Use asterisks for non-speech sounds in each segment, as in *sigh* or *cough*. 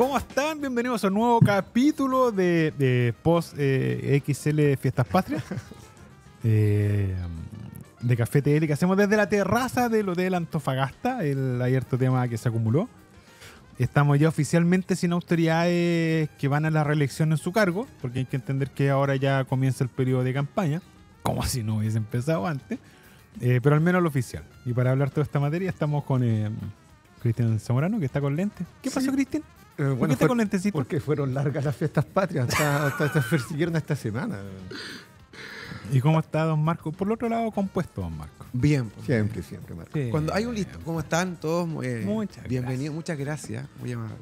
¿Cómo están? Bienvenidos a un nuevo capítulo de, Post eh, XL Fiestas Patrias. *laughs* Eh, de Café TL que hacemos desde la terraza del Hotel Antofagasta, el abierto tema que se acumuló. Estamos ya oficialmente sin autoridades que van a la reelección en su cargo, porque hay que entender que ahora ya comienza el periodo de campaña, como si no hubiese empezado antes, eh, pero al menos lo oficial. Y para hablar toda esta materia estamos con... Cristian Zamorano, que está con lente. ¿Qué pasó, Cristian? Eh, bueno, Porque fueron largas las fiestas patrias, hasta, hasta, persiguieron esta semana. ¿Y cómo está don Marco? Por el otro lado, compuesto, don Marco. Bien, siempre, siempre, Marco. Cuando hay un listo, ¿cómo están todos? Eh, muchas bienvenidos, muchas gracias, muy amable.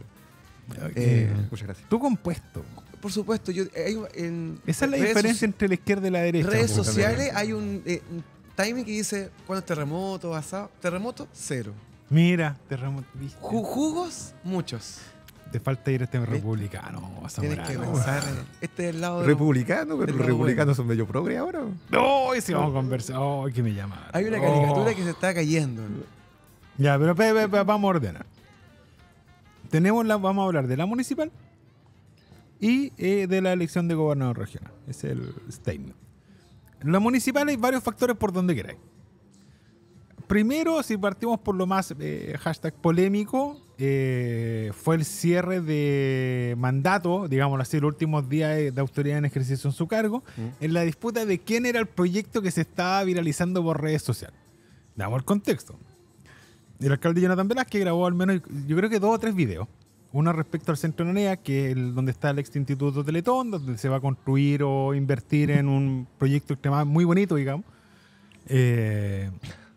Eh, muchas gracias. Tú compuesto. Por supuesto, yo en, Esa es la diferencia entre la izquierda y la derecha. Redes pues, sociales hay un, timing que dice cuando es terremoto, asado. Terremoto, cero. Mira, terremoto. Jugos, muchos te falta ir a este republicano, Tienes que pensar, este es el lado. Republicano, pero los republicanos son medio progre ahora. No, y si vamos a conversar. Oh, que me llama. Hay una caricatura oh. que se está cayendo. Ya, pero vamos a ordenar. Tenemos la, vamos a hablar de la municipal y eh, de la elección de gobernador regional. Es el statement. En la municipal hay varios factores por donde queráis. Primero, si partimos por lo más eh, hashtag polémico, eh, fue el cierre de mandato, digámoslo así, los últimos días eh, de autoridad en ejercicio en su cargo, mm. en la disputa de quién era el proyecto que se estaba viralizando por redes sociales. Damos el contexto. El alcalde Jonathan Velázquez grabó al menos, yo creo que dos o tres videos. Uno respecto al centro de que es donde está el ex instituto Teletón, donde se va a construir o invertir en un proyecto extremadamente muy bonito, digamos. Eh,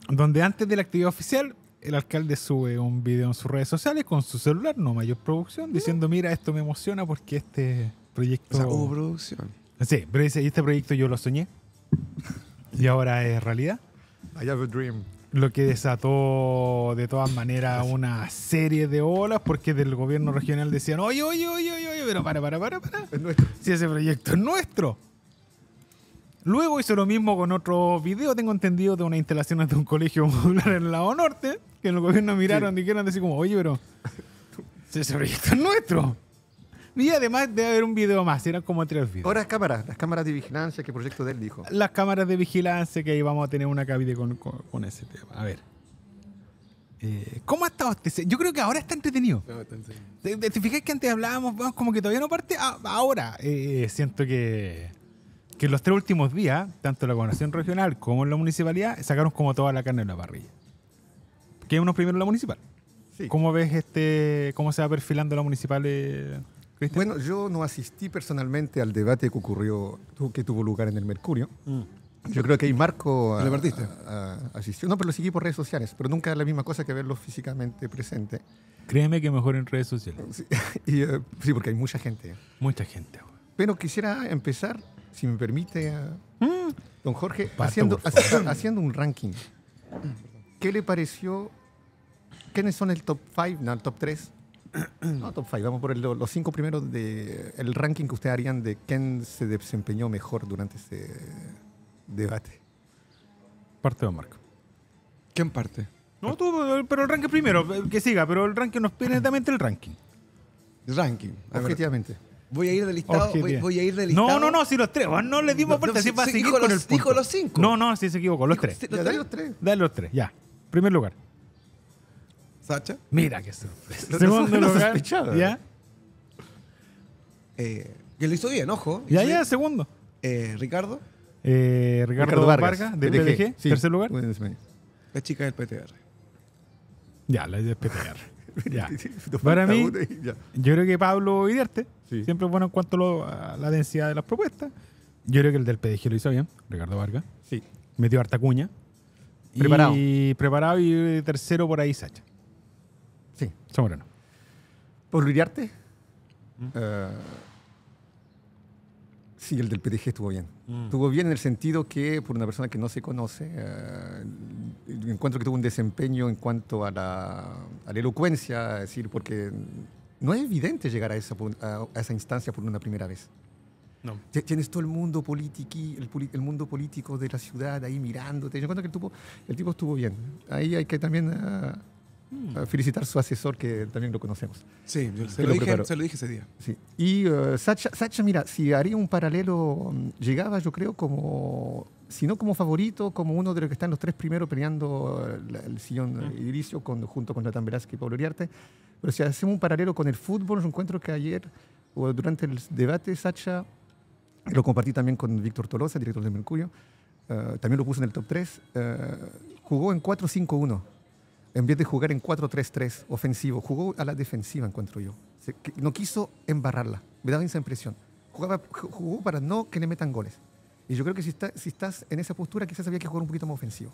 donde antes de la actividad oficial el alcalde sube un video en sus redes sociales con su celular, no mayor producción, mm. diciendo, mira, esto me emociona porque este proyecto... O producción. Sí, pero dice, este proyecto yo lo soñé y ahora es realidad. I have a dream. Lo que desató de todas maneras una serie de olas porque del gobierno regional decían, oye, oye, oye, oye, pero para, para, para, para. Si ese proyecto es nuestro. Luego hizo lo mismo con otro video, tengo entendido, de una instalación de un colegio modular *laughs* en el lado norte, que en el gobierno miraron y dijeron así como, oye, pero *laughs* ese proyecto es nuestro. Y además debe haber un video más, eran como tres videos. Ahora las cámaras, las cámaras de vigilancia, ¿qué proyecto de él dijo. Las cámaras de vigilancia, que ahí vamos a tener una cabide con, ese tema. A ver. Eh, ¿Cómo ha estado este? Yo creo que ahora está entretenido. que antes hablábamos, vamos, como que todavía no parte? Ah, ahora eh, siento que que los tres últimos días, tanto la gobernación regional como la municipalidad, sacaron como toda la carne de la parrilla. Que uno primero la municipal. Sí. ¿Cómo ves este, cómo se va perfilando la municipal? Eh, bueno, yo no asistí personalmente al debate que ocurrió, que tuvo lugar en el Mercurio. Mm. Yo creo que ahí Marco a, ah, ah, ah, No, pero lo seguí por redes sociales, pero nunca es la misma cosa que verlo físicamente presente. Créeme que mejor en redes sociales. Sí, *laughs* eh, sí porque hay mucha gente. Mucha gente. Pero quisiera empezar si me permite, ah, mm. don Jorge, haciendo, un ranking. ¿Qué le pareció? ¿Quiénes son el top 5? No, el top 3. No, top 5. Vamos por los cinco primeros del el ranking que ustedes harían de quién se desempeñó mejor durante este debate. Parte don Marco. ¿Quién parte? No, tú, pero el ranking primero, eh, que siga, pero el ranking no es netamente el ranking. Ranking. Objetivamente. Voy a ir del listado. voy, a ir del listado. No, no, no, si los tres. No le dimos vuelta. Dijo los cinco. No, no, si se equivocó. Los tres. dale los tres. Dale los tres, ya. Primer lugar. Sacha. Mira qué sorpresa. Segundo *laughs* lugar. Eh. Ya. Eh, que lo hizo bien, ojo. Ya, ya, segundo. Eh, Ricardo. Ricardo, Vargas, de PDG. Tercer lugar. La chica del PTR. Ya, la del PTR. *laughs* Para mí, yo creo que Pablo Vidarte, siempre es bueno en cuanto a, la densidad de las propuestas. Yo creo que el del PDG lo hizo bien, Ricardo Vargas. Sí. Metió harta cuña. Preparado. Y preparado y eh, tercero por ahí Sacha. Sí. Samoreno. ¿Por Vidarte? Mm. Eh, Sí, el del PDG estuvo bien. Mm. Estuvo bien en el sentido que, por una persona que no se conoce, eh, encuentro que tuvo un desempeño en cuanto a la, elocuencia, es decir, porque no es evidente llegar a esa, a, esa instancia por una primera vez. No. Tienes todo el mundo, el, el, mundo político de la ciudad ahí mirándote. Yo encuentro que el tipo, el tipo estuvo bien. Ahí hay que también ah, Mm. felicitar a su asesor, que también lo conocemos. Sí, yo se, lo, dije, se lo, dije, ese día. Sí. Y uh, Sacha, Sacha, mira, si haría un paralelo, mm, llegaba yo creo como, si no como favorito, como uno de los que están los tres primeros peleando el, sillón edilicio mm. con, junto con Natán Velázquez y Pablo Uriarte. Pero si hacemos un paralelo con el fútbol, yo encuentro que ayer, o durante el debate, Sacha, lo compartí también con Víctor Tolosa, director de Mercurio, uh, también lo puse en el top 3, uh, jugó en 4-5-1 en vez de jugar en 4-3-3 ofensivo, jugó a la defensiva, encuentro yo. no quiso embarrarla, me daba esa impresión. Jugaba, jugó para no que le metan goles. Y yo creo que si, estás en esa postura, quizás había que jugar un poquito más ofensivo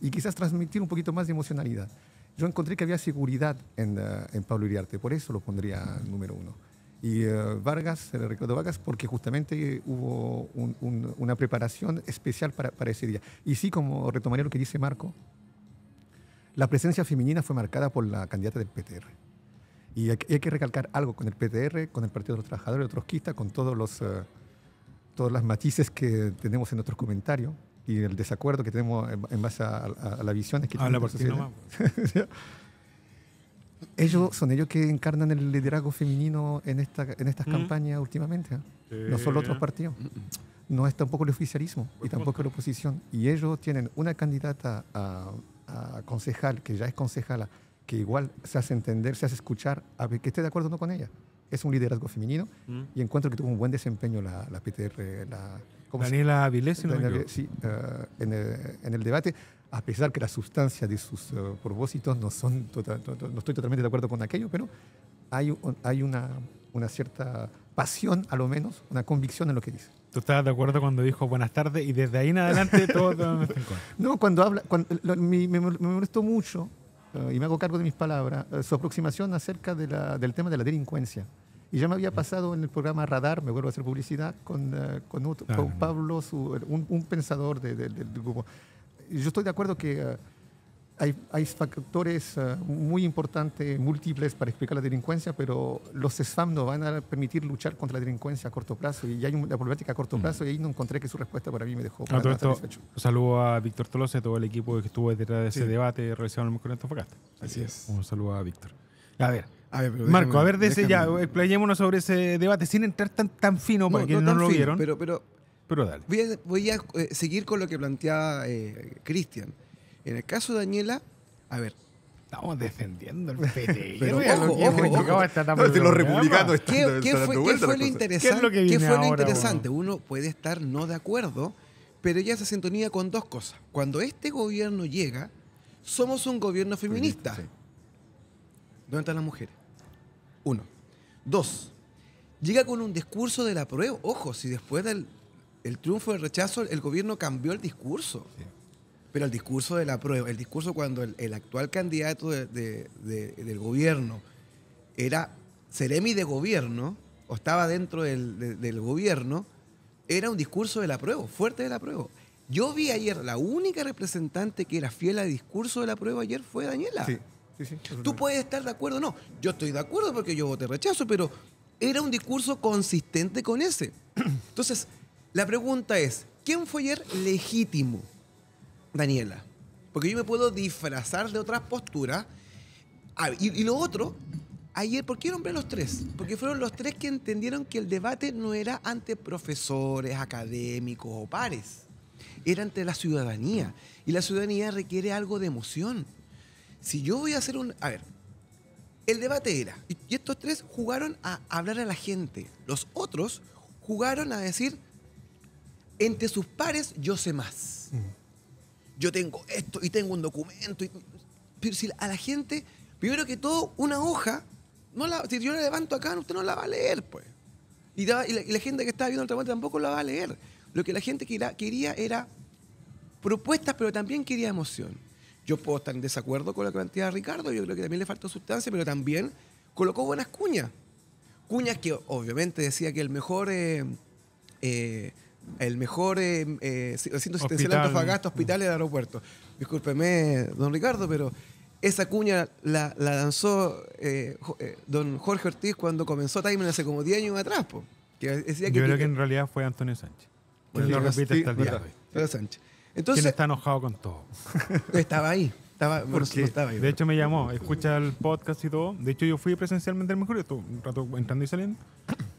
y quizás transmitir un poquito más de emocionalidad. Yo encontré que había seguridad en, eh, Pablo Iriarte, por eso lo pondría número uno. Y eh, Vargas, el recuerdo Vargas, porque justamente hubo una preparación especial para, ese día. Y sí, como retomaría lo que dice Marco, la presencia femenina fue marcada por la candidata del PTR. Y hay, que recalcar algo con el PTR, con el Partido de los Trabajadores, el Trotskista, con todos los, eh, todos matices que tenemos en nuestros comentarios y el desacuerdo que tenemos en, base a, la visión... Ah, la que *laughs* ellos son ellos que encarnan el liderazgo femenino en, esta, en estas mm. campañas últimamente. ¿ah? No solo otros partidos. No es tampoco el oficialismo y tampoco la oposición. Y ellos tienen una candidata a a concejal, que ya es concejala, que igual se hace entender, se hace escuchar, que esté de acuerdo o no con ella. Es un liderazgo femenino mm. y encuentro que tuvo un buen desempeño la, la PTR. La, Daniela Avilés, Sí, eh, en, el, debate, a pesar que la sustancia de sus eh, propósitos no son, tota, no, estoy totalmente de acuerdo con aquello, pero hay, hay una, una cierta pasión, a lo menos, una convicción en lo que dice. Tú estabas de acuerdo cuando dijo buenas tardes y desde ahí en adelante *laughs* todo. no, cuando habla. me, molestó mucho, eh, y me hago cargo de mis palabras, eh, su aproximación acerca de la, del tema de la delincuencia. Y ya me había mm. pasado en el programa Radar, me vuelvo a hacer publicidad, con, eh, con, ah, Pablo, un, un, pensador del grupo. Yo estoy de acuerdo que hay, factores eh, muy importantes, múltiples para explicar la delincuencia, pero los SFAM no van a permitir luchar contra la delincuencia a corto plazo y hay una problemática a corto mm. plazo y ahí no encontré que su respuesta para mí me dejó Un ah, Saludo a Víctor Tolosa y todo el equipo que estuvo detrás de ese debate realizado en el Así, es. Un saludo a Víctor. A ver, a ver, Marco, a ver, de ya, explayémonos sobre ese debate sin entrar tan, tan fino, para no, no, lo vieron. Pero, pero, pero dale. Voy a, eh, seguir con lo que planteaba eh, Cristian. En el caso de Daniela, a ver, Estamos defendiendo el *laughs* PT. Pero ojo, ojo, los republicanos están, ¿qué fue, ¿qué fue lo interesante? Uno puede estar no de acuerdo, pero ella se sintonía con dos cosas. Cuando este gobierno llega, somos un gobierno feminista. ¿Dónde están las mujeres? Uno. Dos. Llega con un discurso de la prueba. Ojo, si después del triunfo del rechazo, el gobierno cambió el discurso. Sí. Pero el discurso de la prueba, el discurso cuando el, actual candidato del gobierno era seremi de gobierno, o estaba dentro del, gobierno, era un discurso de la prueba, fuerte de la prueba. Yo vi ayer, la única representante que era fiel al discurso de la prueba ayer fue Daniela. Sí, sí, sí. Tú puedes estar de acuerdo, no. Yo estoy de acuerdo porque yo voté rechazo, pero era un discurso consistente con ese. *clears throat* Entonces, la pregunta es, ¿quién fue ayer legítimo? Daniela. Porque yo me puedo disfrazar de otras posturas. y, lo otro, ayer, ¿por qué nombré los tres? Porque fueron los tres que entendieron que el debate no era ante profesores, académicos o pares. Era ante la ciudadanía. Y la ciudadanía requiere algo de emoción. Si yo voy a hacer un... A ver, el debate era, y estos tres jugaron a hablar a la gente. Los otros jugaron a decir, entre sus pares yo sé más. Mm yo tengo esto y tengo un documento. Y... pero si a la gente, primero que todo, una hoja, no la, si yo la levanto acá, usted no la va a leer, pues. Y, la, gente que estaba viendo el trabajo tampoco la va a leer. Lo que la gente quería, quería era propuestas, pero también quería emoción. Yo puedo estar en desacuerdo con lo que plantea Ricardo, yo creo que también le faltó sustancia, pero también colocó buenas cuñas. Cuñas que obviamente decía que el mejor eh, eh, el mejor eh, eh de hospital del aeropuerto. Discúlpeme, don Ricardo, pero esa cuña la, lanzó eh, eh, don Jorge Ortiz cuando comenzó Time hace como 10 años atrás. que Yo creo que en realidad fue Antonio Sánchez. Sánchez. está enojado con todo? *laughs* estaba ahí. Estaba, ahí. De hecho, me llamó, escucha el podcast y todo. De hecho, yo fui presencialmente al mejor, estuve un rato entrando y saliendo.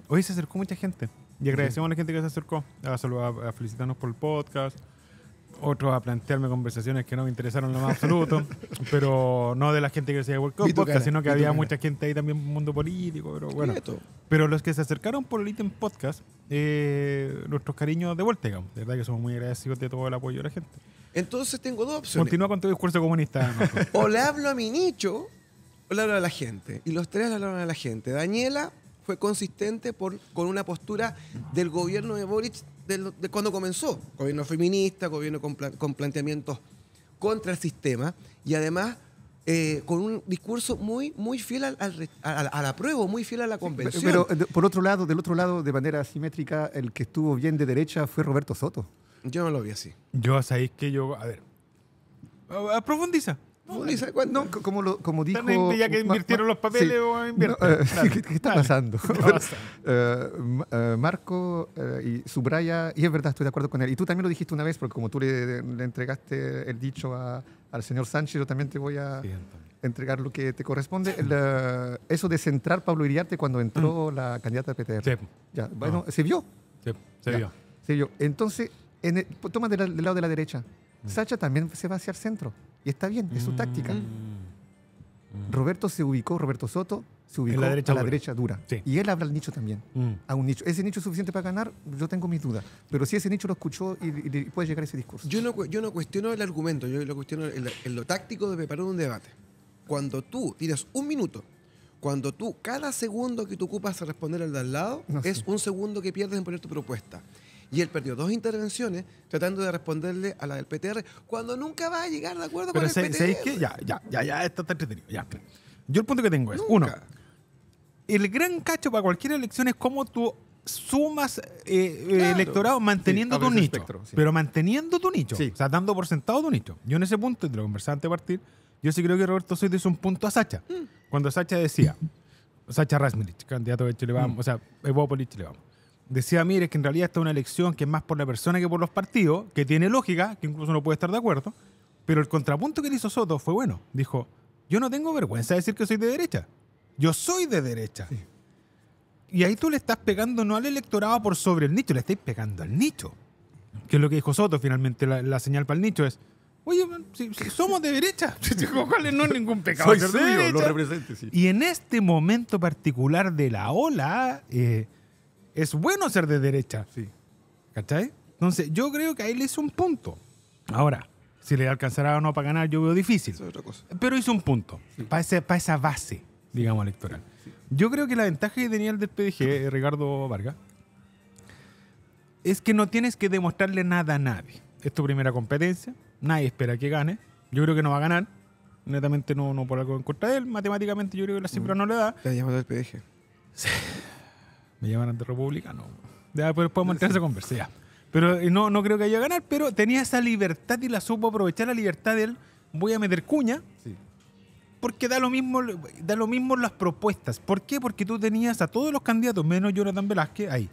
Hoy se acercó mucha gente. Y agradecemos a la gente que se acercó a, a felicitarnos por el podcast, otros a plantearme conversaciones que no me interesaron lo absoluto, *laughs* pero no de la gente que se World Cup podcast, sino que había mucha gente ahí también mundo político, pero bueno. Pero los que se acercaron por el ítem podcast, eh, nuestros cariños de vuelta, De verdad que somos muy agradecidos de todo el apoyo de la gente. Entonces tengo dos opciones. Continúa con tu discurso comunista. *laughs* o le hablo a mi nicho, o le hablo a la gente. Y los tres le hablan a la gente. Daniela fue consistente por, con una postura del gobierno de Boric de, cuando comenzó. Gobierno feminista, gobierno con, planteamientos contra el sistema y además eh, con un discurso muy, muy fiel al, apruebo, muy fiel a la convención. Pero, eh, por otro lado, del otro lado, de manera asimétrica, el que estuvo bien de derecha fue Roberto Soto. Yo no lo vi así. Yo, sabéis que yo, a ver, profundiza no, como, lo, como dijo. ya que invirtieron los papeles o eh, *laughs* ¿qué, está pasando? Eh, eh, Marco y subraya, y es verdad, estoy de acuerdo con él. Y tú también lo dijiste una vez, porque como tú le, entregaste el dicho al señor Sánchez, yo también te voy a. entregar lo que te corresponde. eso de centrar Pablo Iriarte cuando entró mm. la candidata de PTR. Ya, bueno, se vio. se vio. Se vio. Entonces, en toma del, lado de la derecha. Mm. Sacha también se va hacia el centro. Y está bien, es su táctica. Mm. Mm. Roberto se ubicó, Roberto Soto se ubicó la derecha a la derecha dura. Y él habla al nicho también. Mm. nicho. ¿Ese nicho es suficiente para ganar? Yo tengo mis dudas. Pero si ese nicho lo escuchó y, puede llegar a ese discurso. Yo no, cuestiono el argumento, yo lo cuestiono en, lo táctico de preparar un debate. Cuando tú tienes un minuto, cuando tú cada segundo que tú ocupas a responder al de al lado, es un segundo que pierdes en poner tu propuesta. Y él perdió dos intervenciones tratando de responderle a la del PTR cuando nunca va a llegar de acuerdo con el PTR. ¿Sabéis que Ya, ya, ya, ya, está, está entretenido. Ya. Yo el punto que tengo es, uno, el gran cacho para cualquier elección es cómo tú sumas eh, eh, electorado manteniendo tu nicho. Pero manteniendo tu nicho. Sí. O sea, dando por sentado tu nicho. Yo en ese punto, te lo conversaba antes de partir, yo sí creo que Roberto Soy hizo un punto a Sacha. Mm. Cuando Sacha decía, Sacha Rasmilich, candidato de Chile Vamos, o sea, político Chile Vamos decía, mire, que en realidad esta es una elección que es más por la persona que por los partidos, que tiene lógica, que incluso uno puede estar de acuerdo, pero el contrapunto que le hizo Soto fue bueno. Dijo, yo no tengo vergüenza de decir que soy de derecha. Yo soy de derecha. Y ahí tú le estás pegando no al electorado por sobre el nicho, le estás pegando al nicho. Que es lo que dijo Soto finalmente, la, señal para el nicho es, oye, somos de derecha, *laughs* no es ningún pecado? lo represente, Y en este momento particular de la ola, eh, es bueno ser de derecha. Sí. ¿Cachai? Entonces, yo creo que ahí le hizo un punto. Ahora, si le alcanzará o no para ganar, yo veo difícil. Pero hizo un punto para, esa base, digamos, electoral. Yo creo que la ventaja que tenía el del PDG, eh, Ricardo Vargas, es que no tienes que demostrarle nada a nadie. Es tu primera competencia, nadie espera que gane. Yo creo que no va a ganar. Netamente no, no por algo en contra de él. Matemáticamente yo creo que la cifra mm. no le da. Le llamado el PDG. Sí. Me llaman antirrepublicano. Ya, pues podemos entrar a conversación. Pero eh, no, no creo que haya ganar, pero tenía esa libertad y la supo aprovechar la libertad de él. Voy a meter cuña. Sí. Porque da lo mismo, da lo mismo las propuestas. ¿Por qué? Porque tú tenías a todos los candidatos, menos Jonathan Velázquez, ahí.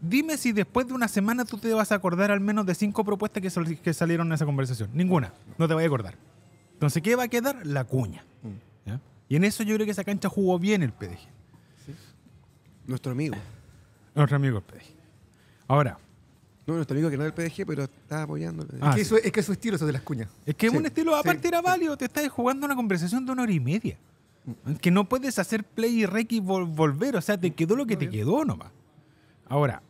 Dime si después de una semana tú te vas a acordar al menos de cinco propuestas que, salieron en esa conversación. Ninguna. No te voy a acordar. Entonces, ¿qué va a quedar? La cuña. Mm. Y en eso yo creo que esa cancha jugó bien el PDG. Nuestro amigo. Nuestro amigo del PDG. Ahora. No, nuestro amigo que no es el PDG, pero está apoyando. Ah, es, que es su estilo, eso de las cuñas. Es que es un estilo, aparte era válido, te estás jugando una conversación de una hora y media. Mm. Que no puedes hacer play y rec y volver, o sea, te quedó lo que te quedó nomás. Ahora,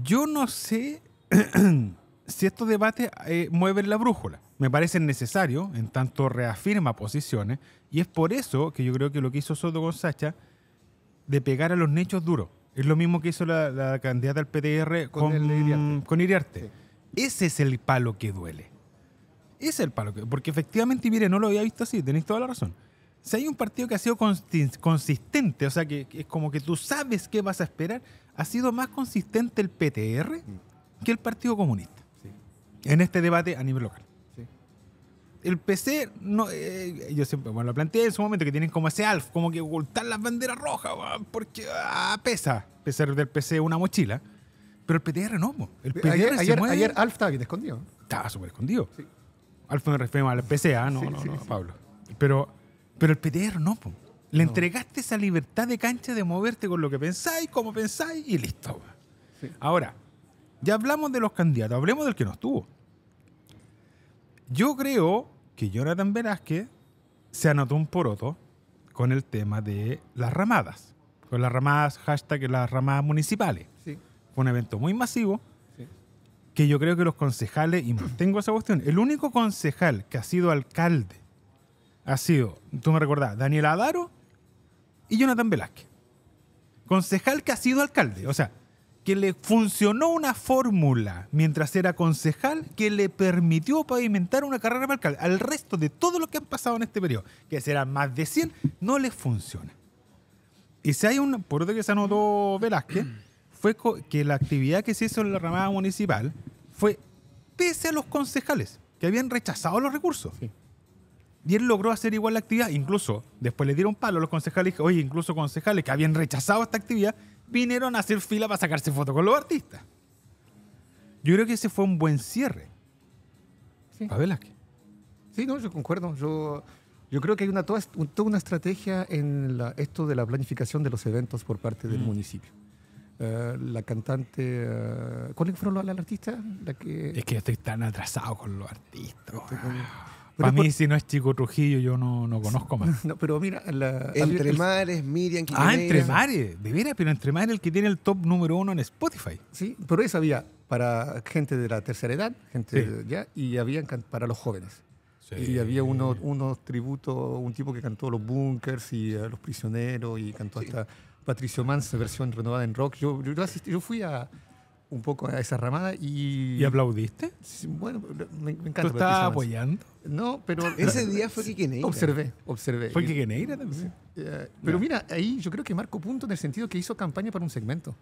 yo no sé *clears throat* si estos debates eh, mueven la brújula. Me parece necesario en tanto reafirma posiciones, y es por eso que yo creo que lo que hizo Soto con de pegar a los nechos duros. Es lo mismo que hizo la, candidata al PTR con, Iriarte. Ese es el palo que duele. Ese es el palo que Porque efectivamente, mire, no lo había visto así, tenéis toda la razón. Si hay un partido que ha sido consistente, o sea, que, es como que tú sabes qué vas a esperar, ha sido más consistente el PTR mm. que el Partido Comunista en este debate a nivel local el PC, no, eh, yo siempre bueno, lo planteé en su momento, que tienen como ese ALF, como que ocultar las banderas rojas, porque ah, pesa, pesar del PC una mochila. Pero el PTR no, el PTR ayer, ayer, ALF estaba bien escondido. Estaba súper escondido. ALF no refiero al PC, ah, no, no, no, Pablo. Pero, pero el PTR no, le entregaste esa libertad de cancha de moverte con lo que pensáis, como pensáis y listo. Ahora, ya hablamos de los candidatos, hablemos del que no estuvo. Yo creo que Jonathan Velázquez se anotó un poroto con el tema de las ramadas, con las ramadas, hashtag las ramadas municipales. Fue un evento muy masivo que yo creo que los concejales, y Tengo esa cuestión, el único concejal que ha sido alcalde ha sido, tú me recordás, Daniel Adaro y Jonathan Velázquez. Concejal que ha sido alcalde. O sea, que le funcionó una fórmula mientras era concejal que le permitió pavimentar una carrera para Al resto de todo lo que han pasado en este periodo, que serán más de 100, no les funciona. Y si hay un, por otro que se anotó Velázquez, *clears throat* fue que la actividad que se hizo en la ramada municipal fue pese a los concejales que habían rechazado los recursos. Y él logró hacer igual la actividad, incluso después le dieron palo a los concejales, oye, incluso concejales que habían rechazado esta actividad, vinieron a hacer fila para sacarse fotos con los artistas. Yo creo que ese fue un buen cierre. Sí. Sí, no, yo concuerdo. Yo, yo creo que hay una, toda, una estrategia en esto de la planificación de los eventos por parte del mm. municipio. Eh, la cantante. Eh, ¿Cuál fue el los, La que... Es que estoy tan atrasado con los artistas. Para mí, si no es Chico Trujillo, yo no, no conozco más. *laughs* No, pero mira, Entre Mares, Miriam Ah, Entre Mares, de veras, pero Entre Mares el que tiene el top número uno en Spotify. Sí, pero eso había para gente de la tercera edad, gente ya, y había para los jóvenes. Y había unos, unos tributos, un tipo que cantó los bunkers y a eh, los prisioneros y cantó hasta Patricio Mans, versión renovada en rock. Yo, yo fui a, un poco a esa ramada y... ¿Y aplaudiste? Bueno, me, encanta. ¿Tú estabas apoyando? No, pero... *laughs* Ese día fue Quiqueneira. Observé, observé. ¿Fue Quiqueneira también? Eh, pero mira, ahí yo creo que marco punto en el sentido que hizo campaña para un segmento.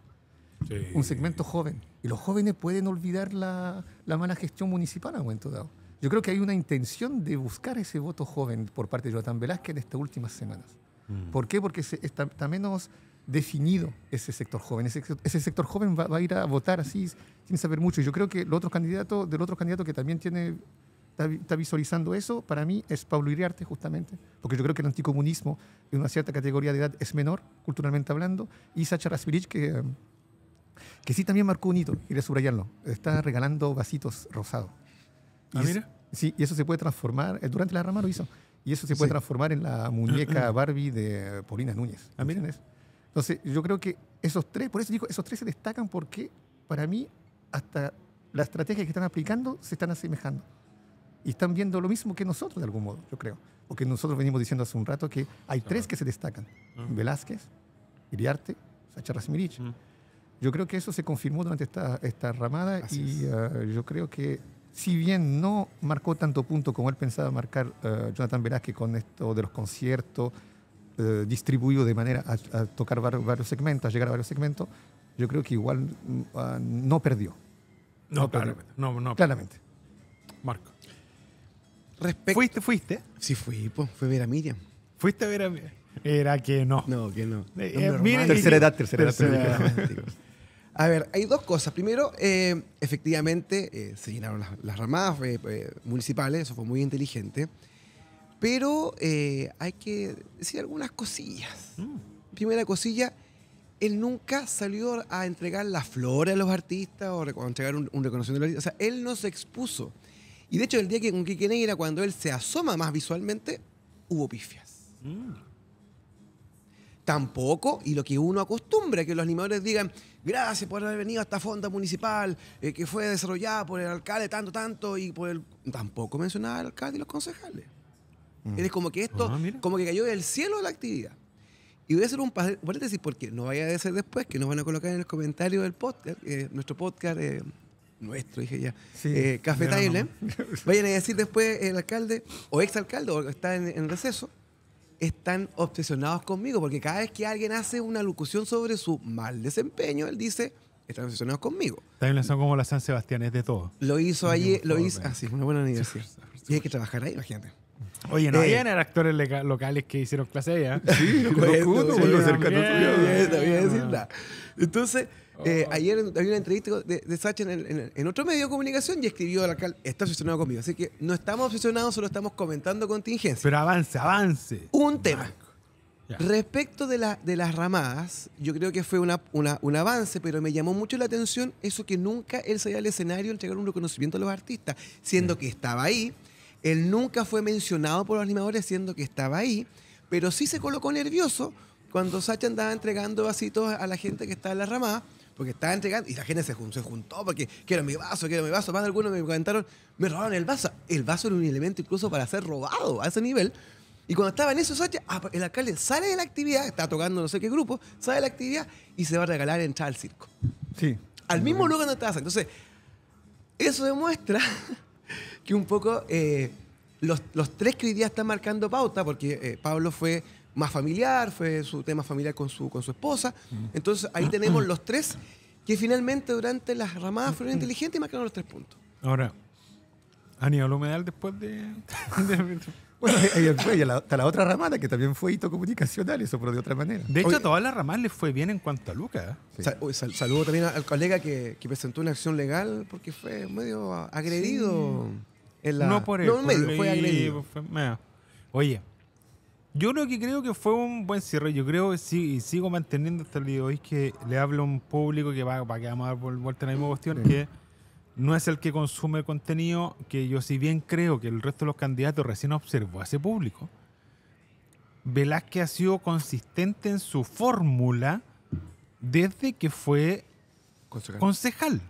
Un segmento joven. Y los jóvenes pueden olvidar la, mala gestión municipal a un momento dado. Yo creo que hay una intención de buscar ese voto joven por parte de Jonathan Velázquez en estas últimas semanas. Mm. ¿Por qué? Porque está, está menos definido ese sector joven. Ese, sector joven va, a ir a votar así sin saber mucho. Y yo creo que el otro candidato, del otro candidato que también tiene, está, visualizando eso, para mí es Pablo Iriarte, justamente, porque yo creo que el anticomunismo en una cierta categoría de edad es menor, culturalmente hablando, y Sacha Raspirich que, que sí también marcó un hito, quería subrayarlo, está regalando vasitos rosados. Ah, mira. sí, y eso se puede transformar, eh, durante la rama lo hizo, y eso se puede transformar en la muñeca *clears throat* Barbie de Paulina Núñez. Ah, miren eso. Entonces, yo creo que esos tres, por eso digo, esos tres se destacan porque para mí hasta las estrategias que están aplicando se están asemejando. Y están viendo lo mismo que nosotros de algún modo, yo creo. Porque nosotros venimos diciendo hace un rato que hay tres que se destacan. Velázquez, Iriarte, Sacha Rasmirich. Yo creo que eso se confirmó durante esta, esta ramada y ah, yo creo que si bien no marcó tanto punto como él pensaba marcar ah, Jonathan Velázquez con esto de los conciertos, eh, distribuido de manera a, tocar varios, segmentos, a llegar a varios segmentos, yo creo que igual mm, ah, no perdió. No, no claramente. No, claramente. Marco. Respecto. ¿Fuiste? ¿Fuiste? Sí, fui, pues, fue a ver a Miriam. ¿Fuiste a ver a Miriam? Era que no. No, que no. Eh, tercera edad, tercera, edad. a ver, hay dos cosas. Primero, eh, efectivamente, se llenaron las, las ramas municipales, eso fue muy inteligente. Pero eh, hay que decir algunas cosillas. Mm. Primera cosilla, él nunca salió a entregar la flor a los artistas o a entregar un, reconocimiento de los artistas. O sea, él no se expuso. Y de hecho, el día que con Quique Neira, cuando él se asoma más visualmente, hubo pifias. Mm. Tampoco, y lo que uno acostumbra, que los animadores digan, gracias por haber venido a esta fonda municipal eh, que fue desarrollada por el alcalde tanto, tanto, y por el... Tampoco mencionaba al alcalde y los concejales es como que esto, ah, como que cayó del cielo la actividad. Y voy a hacer un paréntesis porque no vaya a decir después que nos van a colocar en el comentario del podcast, eh, nuestro podcast, eh, nuestro, dije ya, eh, Café Tailand. *laughs* Vayan a decir después el alcalde o alcalde o está en, receso, están obsesionados conmigo porque cada vez que alguien hace una locución sobre su mal desempeño, él dice, están obsesionados conmigo. también son como las San Sebastián, es de todo. Lo hizo allí, lo hizo, así, ah, una buena universidad. y hay que trabajar ahí, imagínate. Oye, no eh. habían actores locales que hicieron clase allá. *laughs* Sí, sí, cercano. no Entonces, eh, oh. ayer había una entrevista de, Sacha en, otro medio de comunicación y escribió al alcalde, está obsesionado conmigo. Así que no estamos obsesionados, solo estamos comentando contingencia. Pero avance, avance. Un tema. Respecto de, las ramadas, yo creo que fue un avance, pero me llamó mucho la atención eso que nunca él salía al escenario entregar un reconocimiento a los artistas, siendo mm. que estaba ahí, él nunca fue mencionado por los animadores, siendo que estaba ahí, pero sí se colocó nervioso cuando Sacha andaba entregando vasitos a la gente que estaba en la ramada, porque estaba entregando, y la gente se juntó, se juntó porque quiero mi vaso, quiero mi vaso. Más de algunos me comentaron, me robaron el vaso. El vaso era un elemento incluso para ser robado a ese nivel. Y cuando estaba en eso, Sacha, ah, el alcalde sale de la actividad, está tocando no sé qué grupo, sale de la actividad y se va a regalar entrar al circo. Sí. Al mismo lugar donde estaba Entonces, eso demuestra *laughs* que un poco eh, los, tres que hoy día están marcando pauta, porque eh, Pablo fue más familiar, fue su tema familiar con su, con su esposa. Mm. Entonces ahí *clears throat* tenemos los tres que finalmente durante las ramadas fueron mm. inteligentes y marcaron los tres puntos. Ahora, Aníbal Humedal después de... *laughs* Bueno, ahí y la, otra ramada que también fue hito comunicacional, eso, pero de otra manera. De hecho, a todas las ramas les fue bien en cuanto a Lucas. saludo también al colega que, presentó una acción legal porque fue medio agredido. No por fue Oye, yo lo que creo que fue un buen cierre, yo creo que sí, y sigo manteniendo hasta el día de hoy que le hablo a un público que va, para que a vuelta a la misma cuestión, que no es el que consume contenido, que yo si bien creo que el resto de los candidatos recién observó ese público, Velázquez ha sido consistente en su fórmula desde que fue concejal.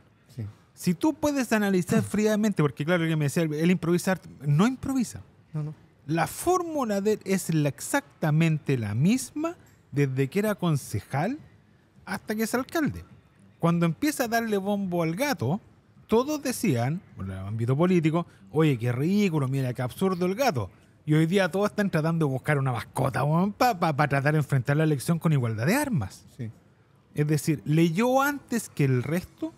Si tú puedes analizar fríamente, porque claro, que me decía, el improvisar, no improvisa. La fórmula de es exactamente la misma desde que era concejal hasta que es alcalde. Cuando empieza a darle bombo al gato, todos decían, en el ámbito político, oye, qué ridículo, mira qué absurdo el gato. Y hoy día todos están tratando de buscar una mascota para tratar de enfrentar la elección con igualdad de armas. Es decir, leyó antes que el resto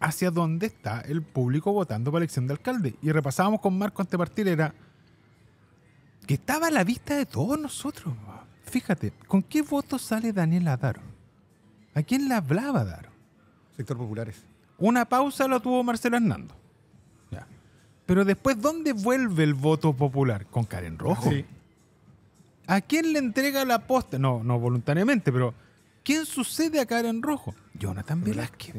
hacia dónde está el público votando para la elección de alcalde. Y repasábamos con Marco antes este era que estaba a la vista de todos nosotros. Fíjate, ¿con qué voto sale Daniel Adaro? ¿A quién le hablaba Daro? Sector Populares. Una pausa lo tuvo Marcelo Hernando. Pero después, ¿dónde vuelve el voto popular? ¿Con Karen Rojo? ¿A quién le entrega la posta? No, no voluntariamente, pero ¿quién sucede a Karen Rojo? Jonathan Velázquez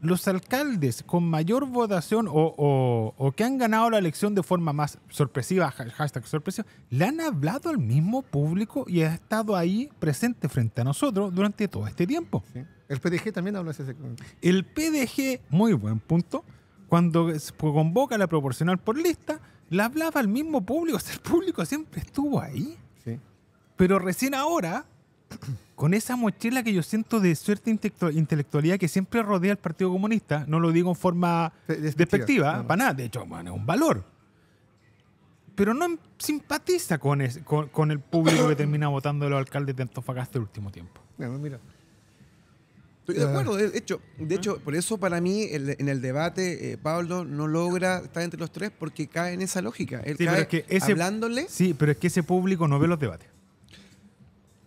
los alcaldes con mayor votación o, que han ganado la elección de forma más sorpresiva, hashtag sorpresiva, le han hablado al mismo público y ha estado ahí presente frente a nosotros durante todo este tiempo. El PDG también habla ese El PDG, muy buen punto, cuando pues, convoca la proporcional por lista, le hablaba al mismo público, *laughs* el público siempre estuvo ahí. Pero recién ahora con esa mochila que yo siento de cierta intelectualidad que siempre rodea al Partido Comunista, no lo digo en forma despectiva, para nada, de hecho, es un valor. Pero no em-, simpatiza con, el público que termina *coughs* votando a los alcaldes de Antofagasta el último tiempo. Estoy de ah. acuerdo, de hecho, de hecho por eso para mí en el debate eh, Pablo no logra estar entre los tres porque cae en esa lógica. hablándole. Sí, pero es que ese público no ve los debates.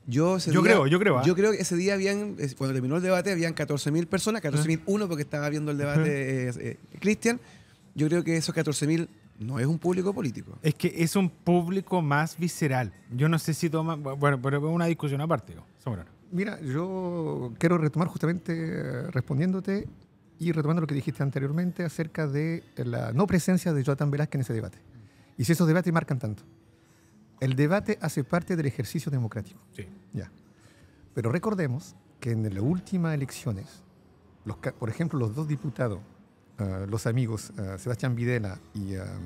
Yo, creo, yo creo. ¿ah? Yo creo que ese día habían, cuando terminó el debate, habían 14.000 personas, 14.001 porque estaba viendo el debate eh, eh, Cristian. Yo creo que esos 14.000 no es un público político. Es que es un público más visceral. Yo no sé si toma, bueno, pero es una discusión aparte. Mira, yo quiero retomar justamente respondiéndote y retomando lo que dijiste anteriormente acerca de la no presencia de Jonathan Velázquez en ese debate. Y si esos debates marcan tanto. El debate hace parte del ejercicio democrático. Sí. Ya. Pero recordemos que en las últimas elecciones, los, por ejemplo, los dos diputados, ah, los amigos ah, Sebastián Videla y ah,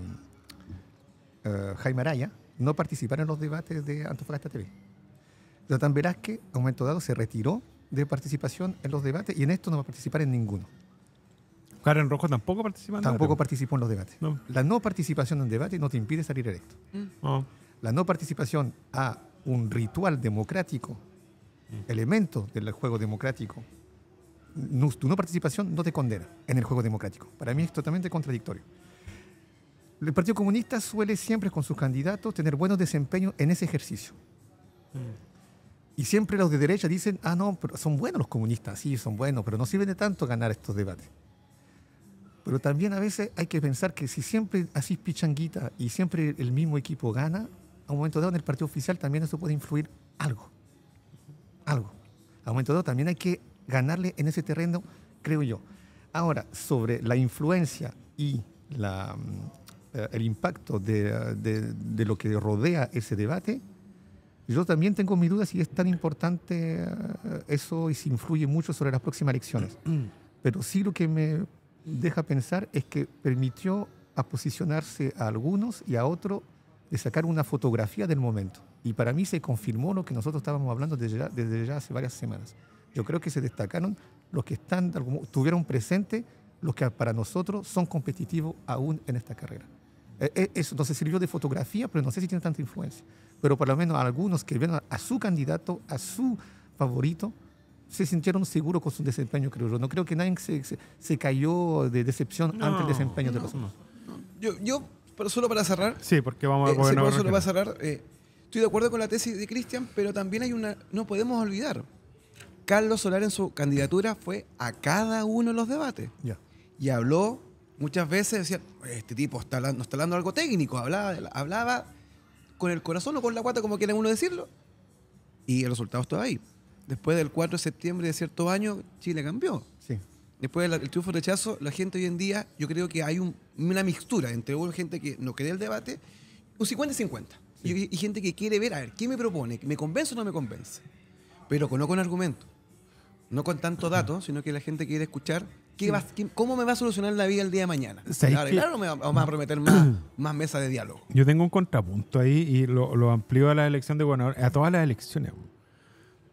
Jaime Araya, no participaron en los debates de Antofagasta TV. Jonathan Velázquez, a un momento dado, se retiró de participación en los debates y en esto no va a participar en ninguno. Karen Rojo tampoco participó en Tampoco participó en los debates. La no participación en debate no te impide salir electo. No la no participación a un ritual democrático, mm. elemento del juego democrático, no, tu no participación no te condena en el juego democrático. Para mí es totalmente contradictorio. El Partido Comunista suele siempre con sus candidatos tener buenos desempeños en ese ejercicio. Mm. Y siempre los de derecha dicen, ah, no, son buenos los comunistas, sí, son buenos, pero no sirven de tanto ganar estos debates. Pero también a veces hay que pensar que si siempre así pichanguita y siempre el mismo equipo gana, a un momento dado en el partido oficial también eso puede influir algo. Algo. A un momento dado también hay que ganarle en ese terreno, creo yo. Ahora, sobre la influencia y la, mm, el impacto de, lo que rodea ese debate, yo también tengo mi duda si es tan importante eh, eso y si influye mucho sobre las próximas elecciones. *clears throat* Pero sí lo que me deja pensar es que permitió a posicionarse a algunos y a otros de sacar una fotografía del momento. Y para mí se confirmó lo que nosotros estábamos hablando desde ya, desde ya hace varias semanas. Yo creo que se destacaron los que están, tuvieron presente los que para nosotros son competitivos aún en esta carrera. E, e, eso no se sirvió de fotografía, pero no sé si tiene tanta influencia. Pero por lo menos algunos que vieron a su candidato, a su favorito, se sintieron seguros con su desempeño, creo yo. No creo que nadie se, se, cayó de decepción ante el desempeño de los demás. Yo, yo pero solo para cerrar. Sí, porque vamos eh, a solo para cerrar. Eh, estoy de acuerdo con la tesis de Cristian, pero también hay una. No podemos olvidar. Carlos Solar en su candidatura fue a cada uno de los debates. Y habló muchas veces, decía, este tipo está hablando, está hablando algo técnico, hablaba, hablaba con el corazón o con la cuata, como quieren uno decirlo. Y el resultado está ahí. Después del 4 de septiembre de cierto año, Chile cambió después del triunfo rechazo, la gente hoy en día, yo creo que hay una mixtura entre una gente que no quiere el debate, un 50-50. Y, gente que quiere ver, a ver, ¿qué me propone? ¿Me convence o no me convence? Pero con, no con argumento, no con tanto dato, sino que la gente quiere escuchar cómo me va a solucionar la vida el día de mañana. Claro, claro, me va, a prometer más, *clears throat* más mesa de diálogo. Yo tengo un contrapunto ahí y lo, lo amplío a la elección de gobernador, a todas las elecciones.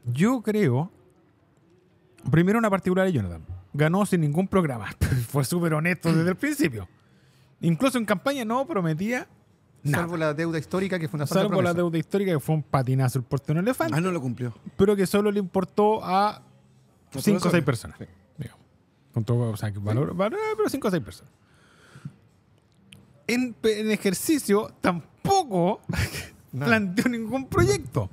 Yo creo, primero una particular de Jonathan ganó sin ningún programa. *laughs* Fue súper honesto desde el principio. Incluso en campaña no prometía Salvo la deuda histórica que fue una Salvo la deuda histórica que fue un patinazo el portero elefante. Ah, no lo cumplió. Pero que solo le importó a 5 o 6 personas. Con todo, o sea, valor, eh, pero 5 o 6 personas. En, ejercicio tampoco *laughs* planteó ningún proyecto.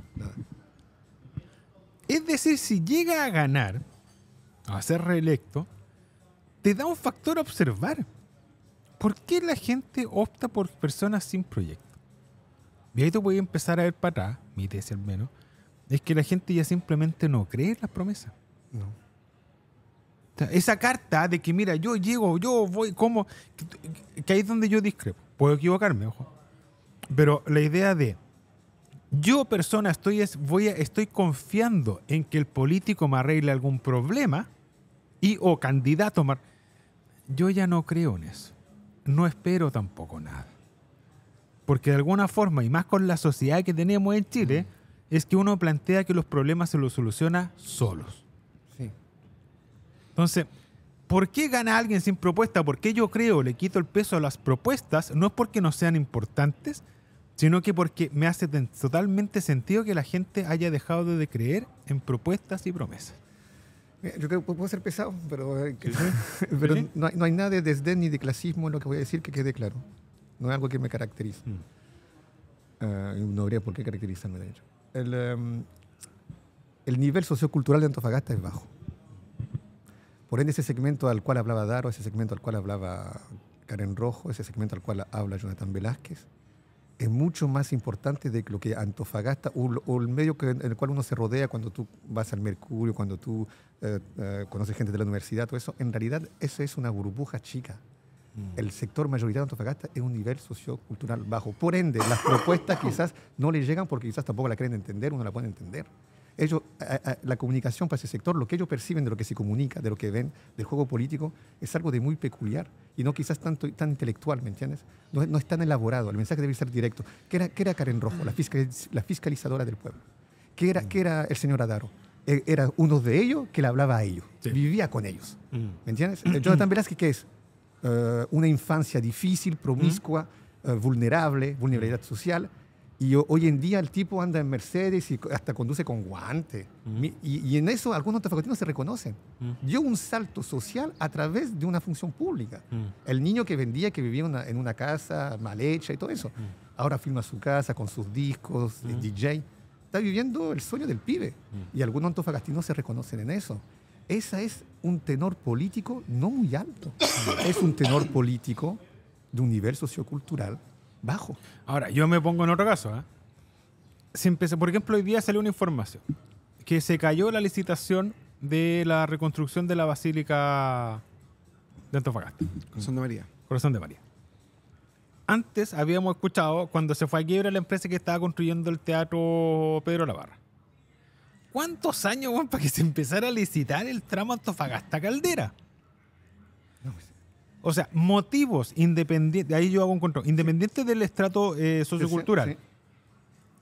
Es decir, si llega a ganar, a ser reelecto, te da un factor a observar. ¿Por qué la gente opta por personas sin proyecto? Y ahí te voy a empezar a ver para atrás, mi tesis al menos, es que la gente ya simplemente no cree en las promesas. esa carta de que, mira, yo llego, yo voy, ¿cómo? que, ahí es donde yo discrepo. Puedo equivocarme, ojo. Pero la idea de, yo persona estoy, voy estoy confiando en que el político me arregle algún problema, y o candidato. Mar Yo ya no creo en eso. No espero tampoco nada. Porque de alguna forma, y más con la sociedad que tenemos en Chile, mm. es que uno plantea que los problemas se los soluciona solos. Sí. Entonces, ¿por qué gana alguien sin propuesta? ¿Por qué yo creo le quito el peso a las propuestas? No es porque no sean importantes, sino que porque me hace totalmente sentido que la gente haya dejado de creer en propuestas y promesas. Eh, yo creo que puedo ser pesado, pero, no, hay, nada de desdén ni de clasismo en lo que voy a decir que quede claro. No es algo que me caracterice. Mm. Eh, no habría por qué caracterizarme, de hecho. El, em, el nivel sociocultural de Antofagasta es bajo. Por ende, ese segmento al cual hablaba Daro, ese segmento al cual hablaba Karen Rojo, ese segmento al cual habla Jonathan Velázquez, es mucho más importante de lo que Antofagasta o, el medio en el cual uno se rodea cuando tú vas al Mercurio, cuando tú eh, eh, conoces gente de la universidad, todo eso. En realidad, eso es una burbuja chica. Mm. El sector mayoritario de Antofagasta es un nivel sociocultural bajo. Por ende, las propuestas *coughs* quizás no le llegan porque quizás tampoco la quieren entender, uno la puede entender ellos, la comunicación para ese sector, lo que ellos perciben de lo que se comunica, de lo que ven, del juego político, es algo de muy peculiar y no quizás tanto, tan intelectual, ¿me entiendes? No, es tan elaborado, el mensaje debe ser directo. ¿Qué era, qué era Karen Rojo, la, fiscal, la fiscalizadora del pueblo? ¿Qué era, qué era el señor Adaro? E, era uno de ellos que le hablaba a ellos, vivía con ellos, mm. ¿me entiendes? Eh, Jonathan Velázquez, ¿qué es? Eh, una infancia difícil, promiscua, mm. eh, vulnerable, vulnerabilidad social y hoy en día el tipo anda en Mercedes y hasta conduce con guante. Mm. Y, en eso algunos antofagastinos se reconocen. Mm. Dio un salto social a través de una función pública. Mm. El niño que vendía, que vivía en una casa mal hecha y todo eso, ahora filma su casa con sus discos, DJ. Está viviendo el sueño del pibe. Y algunos antofagastinos se reconocen en eso. Esa es un tenor político no muy alto. es un tenor político de un nivel sociocultural bajo. Ahora, yo me pongo en otro caso. ¿eh? por ejemplo, hoy día salió una información que se cayó la licitación de la reconstrucción de la Basílica de Antofagasta. Corazón de María. Corazón de María. Antes habíamos escuchado cuando se fue a quiebra la empresa que estaba construyendo el teatro Pedro Lavarra. ¿Cuántos años, Juan, para que se empezara a licitar el tramo Antofagasta Caldera? O sea, motivos independientes, ahí yo hago un control, independiente del estrato eh, sociocultural.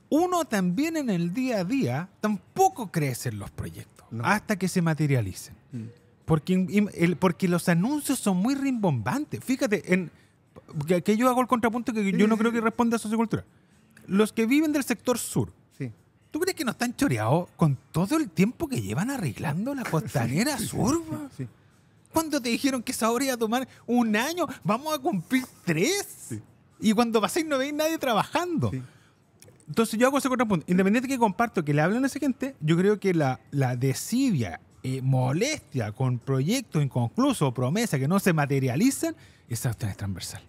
Uno también en el día a día tampoco crece en los proyectos hasta que se materialicen. Mm. Porque, porque los anuncios son muy rimbombantes. Fíjate, en, que, yo hago el contrapunto que yo no creo que responda a sociocultura. Los que viven del sector sur, ¿Tú crees que no están choreados con todo el tiempo que llevan arreglando la costanera *laughs* sur? sí. ¿Cuándo te dijeron que esa obra iba a tomar un año? Vamos a cumplir tres. Y cuando paséis no veis nadie trabajando. Entonces yo hago ese contrapunto. Independiente que comparto que le hablan a esa gente, yo creo que la, la desidia, eh, molestia con proyectos inconclusos, o promesas que no se materializan, esa es transversal.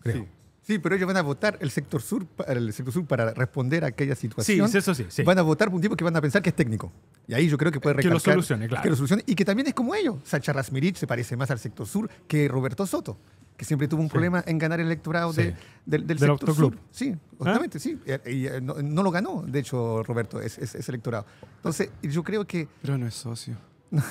Creo. Sí, pero ellos van a votar el sector sur, el sector sur para responder a aquella situación. Sí, eso sí, Van a votar por un tipo que van a pensar que es técnico. Y ahí yo creo que puede recalcar. Que lo solucione, claro. Que lo solucione y que también es como ellos. Sacha Rasmirich se parece más al sector sur que Roberto Soto, que siempre tuvo un problema en ganar el electorado del, sector sur. Sí, ¿Ah? justamente, sí. Y, eh, no, lo ganó, de hecho, Roberto, ese, electorado. Entonces, yo creo que. Pero no es socio. *laughs* no,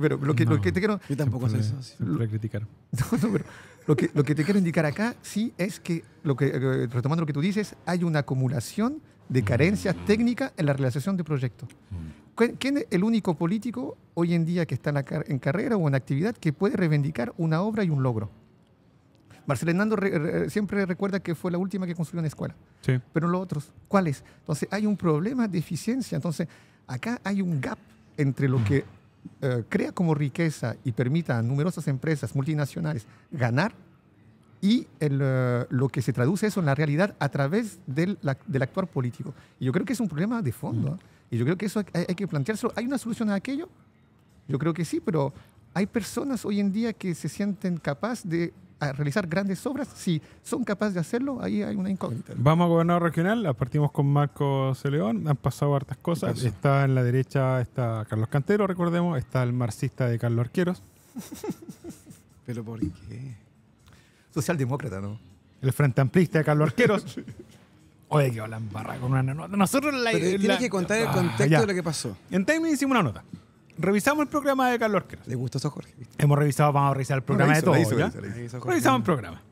pero lo que, te quiero. Yo tampoco soy socio. *laughs* No, no, pero lo que, te quiero indicar acá, sí, es que, lo que, eh, retomando lo que tú dices, hay una acumulación de carencias técnicas en la realización de proyectos. Mm. ¿Quién es el único político hoy en día que está en, carrera o en actividad que puede reivindicar una obra y un logro? Marcelo Hernando siempre recuerda que fue la última que construyó una escuela. Sí. Pero los otros, ¿cuáles? Entonces hay un problema de eficiencia. Entonces acá hay un gap entre lo mm. que eh, crea como riqueza y permita a numerosas empresas multinacionales ganar y eh, lo que se traduce eso en la realidad a través del, del actuar político. Y yo creo que es un problema de fondo. Mm. ¿eh? Y yo creo que eso hay, hay que planteárselo. ¿Hay una solución a aquello? Yo creo que sí, pero hay personas hoy en día que se sienten capaces de a realizar grandes obras, si son capaces de hacerlo, ahí hay una incógnita. Vamos a gobernador regional, partimos con Marco Celeón, han pasado hartas cosas. Está en la derecha está Carlos Cantero, recordemos, está el marxista de Carlos Arqueros. *laughs* ¿Pero por qué? Socialdemócrata, ¿no? El frente amplista de Carlos Arqueros. *laughs* Oye, que hablan barra con una nota. Nosotros la. Pero que contar el ah, contexto de lo que pasó. En Time hicimos una nota revisamos el programa de Carlos Arqueras. Le gustó eso, Jorge. Hemos revisado, vamos a revisar el programa de todos. Revisamos el programa.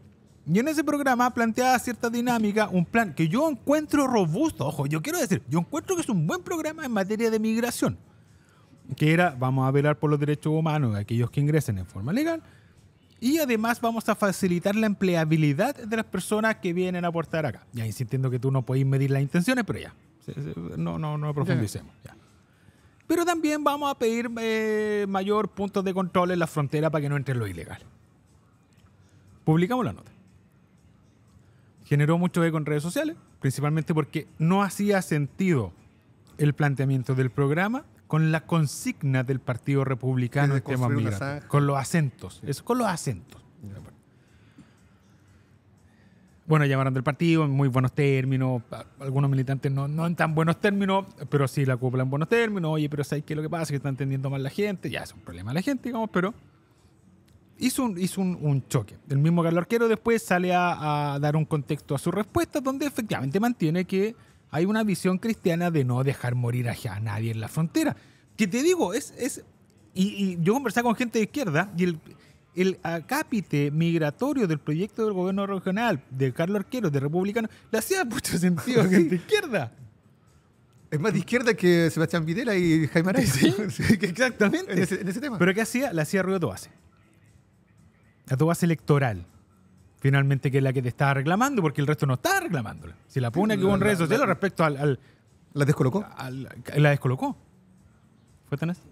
Y en ese programa planteaba cierta dinámica, un plan que yo encuentro robusto. Ojo, yo quiero decir, yo encuentro que es un buen programa en materia de migración. Que era, vamos a velar por los derechos humanos de aquellos que ingresen en forma legal. Y además vamos a facilitar la empleabilidad de las personas que vienen a aportar acá. Ya insistiendo que tú no podéis medir las intenciones, pero ya. No, no, no profundicemos. Ya. Pero también vamos a pedir eh, mayor punto de control en la frontera para que no entre lo ilegal. Publicamos la nota. Generó mucho eco en redes sociales, principalmente porque no hacía sentido el planteamiento del programa con la consigna del Partido Republicano en Con los acentos. Eso, con los acentos bueno, llamaron del partido en muy buenos términos. Algunos militantes no, en tan buenos términos, pero sí la cúpula en buenos términos. Oye, pero ¿sabes qué es lo que pasa? Que está entendiendo mal la gente. Ya, es un problema la gente, digamos, pero hizo un, hizo un, choque. El mismo Carlos Arquero después sale a, dar un contexto a su respuesta, donde efectivamente mantiene que hay una visión cristiana de no dejar morir a nadie en la frontera. Que te digo, es. es y, y yo conversaba con gente de izquierda y el el acápite migratorio del proyecto del gobierno regional de Carlos Arquero, de Republicano, le hacía mucho *laughs* sentido que de izquierda. Es más de izquierda que Sebastián Videla y Jaime Araya. ¿Sí? *laughs* *laughs* Exactamente. En ese, tema. Pero ¿qué hacía? La hacía ruido a tu base. A tu base electoral. Finalmente, que es la que te estaba reclamando, porque el resto no estaba reclamándola. Si la pone que hubo en redes sociales respecto al, ¿La descolocó? la descolocó. ¿Fue tan así?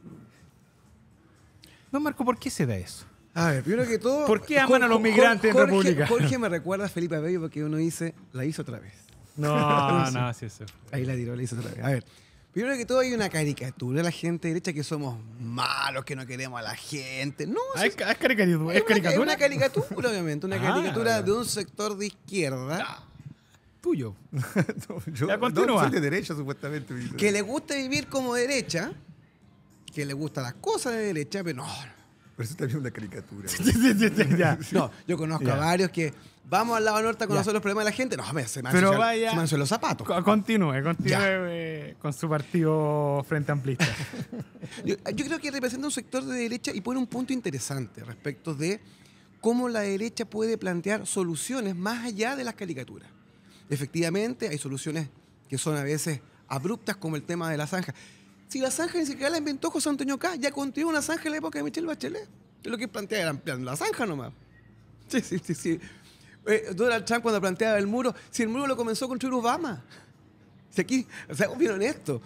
No, Marco, ¿por qué se da eso? A ver, primero que todo. ¿Por qué aman a los migrantes en República? Jorge me recuerda a Felipe Abello porque uno dice, la hizo otra vez. No, *laughs* no, sí, es. Ahí la tiró, la hizo otra vez. A ver. Primero que todo hay una caricatura de la gente derecha que somos malos, que no queremos a la gente. No, ah, ¿Es, es, es caricatura. Es una caricatura, obviamente. Una ah, caricatura de un sector de izquierda. Tuyo. *laughs* yo, ya continúa. No, soy de derecha, supuestamente. Que le gusta vivir como derecha, que le gustan las cosas de derecha, pero no pero eso también es una caricatura. *laughs* No, yo conozco a varios que vamos al lado norte a conocer los problemas de la gente. No, me, se me los zapatos. Continúe, continúe eh, con su partido Frente Amplista. *laughs* Yo, yo creo que representa un sector de derecha y pone un punto interesante respecto de cómo la derecha puede plantear soluciones más allá de las caricaturas. Efectivamente, hay soluciones que son a veces abruptas, como el tema de la zanja. Si la zanja ni siquiera la inventó José Antonio K, ya construyó una zanja en la época de Michelle Bachelet. Lo que plantea era ampliar la zanja nomás. Sí, sí, sí, sí. Eh, Donald Trump cuando planteaba el muro, si el muro lo comenzó a construir Obama. aquí, o sea, en esto.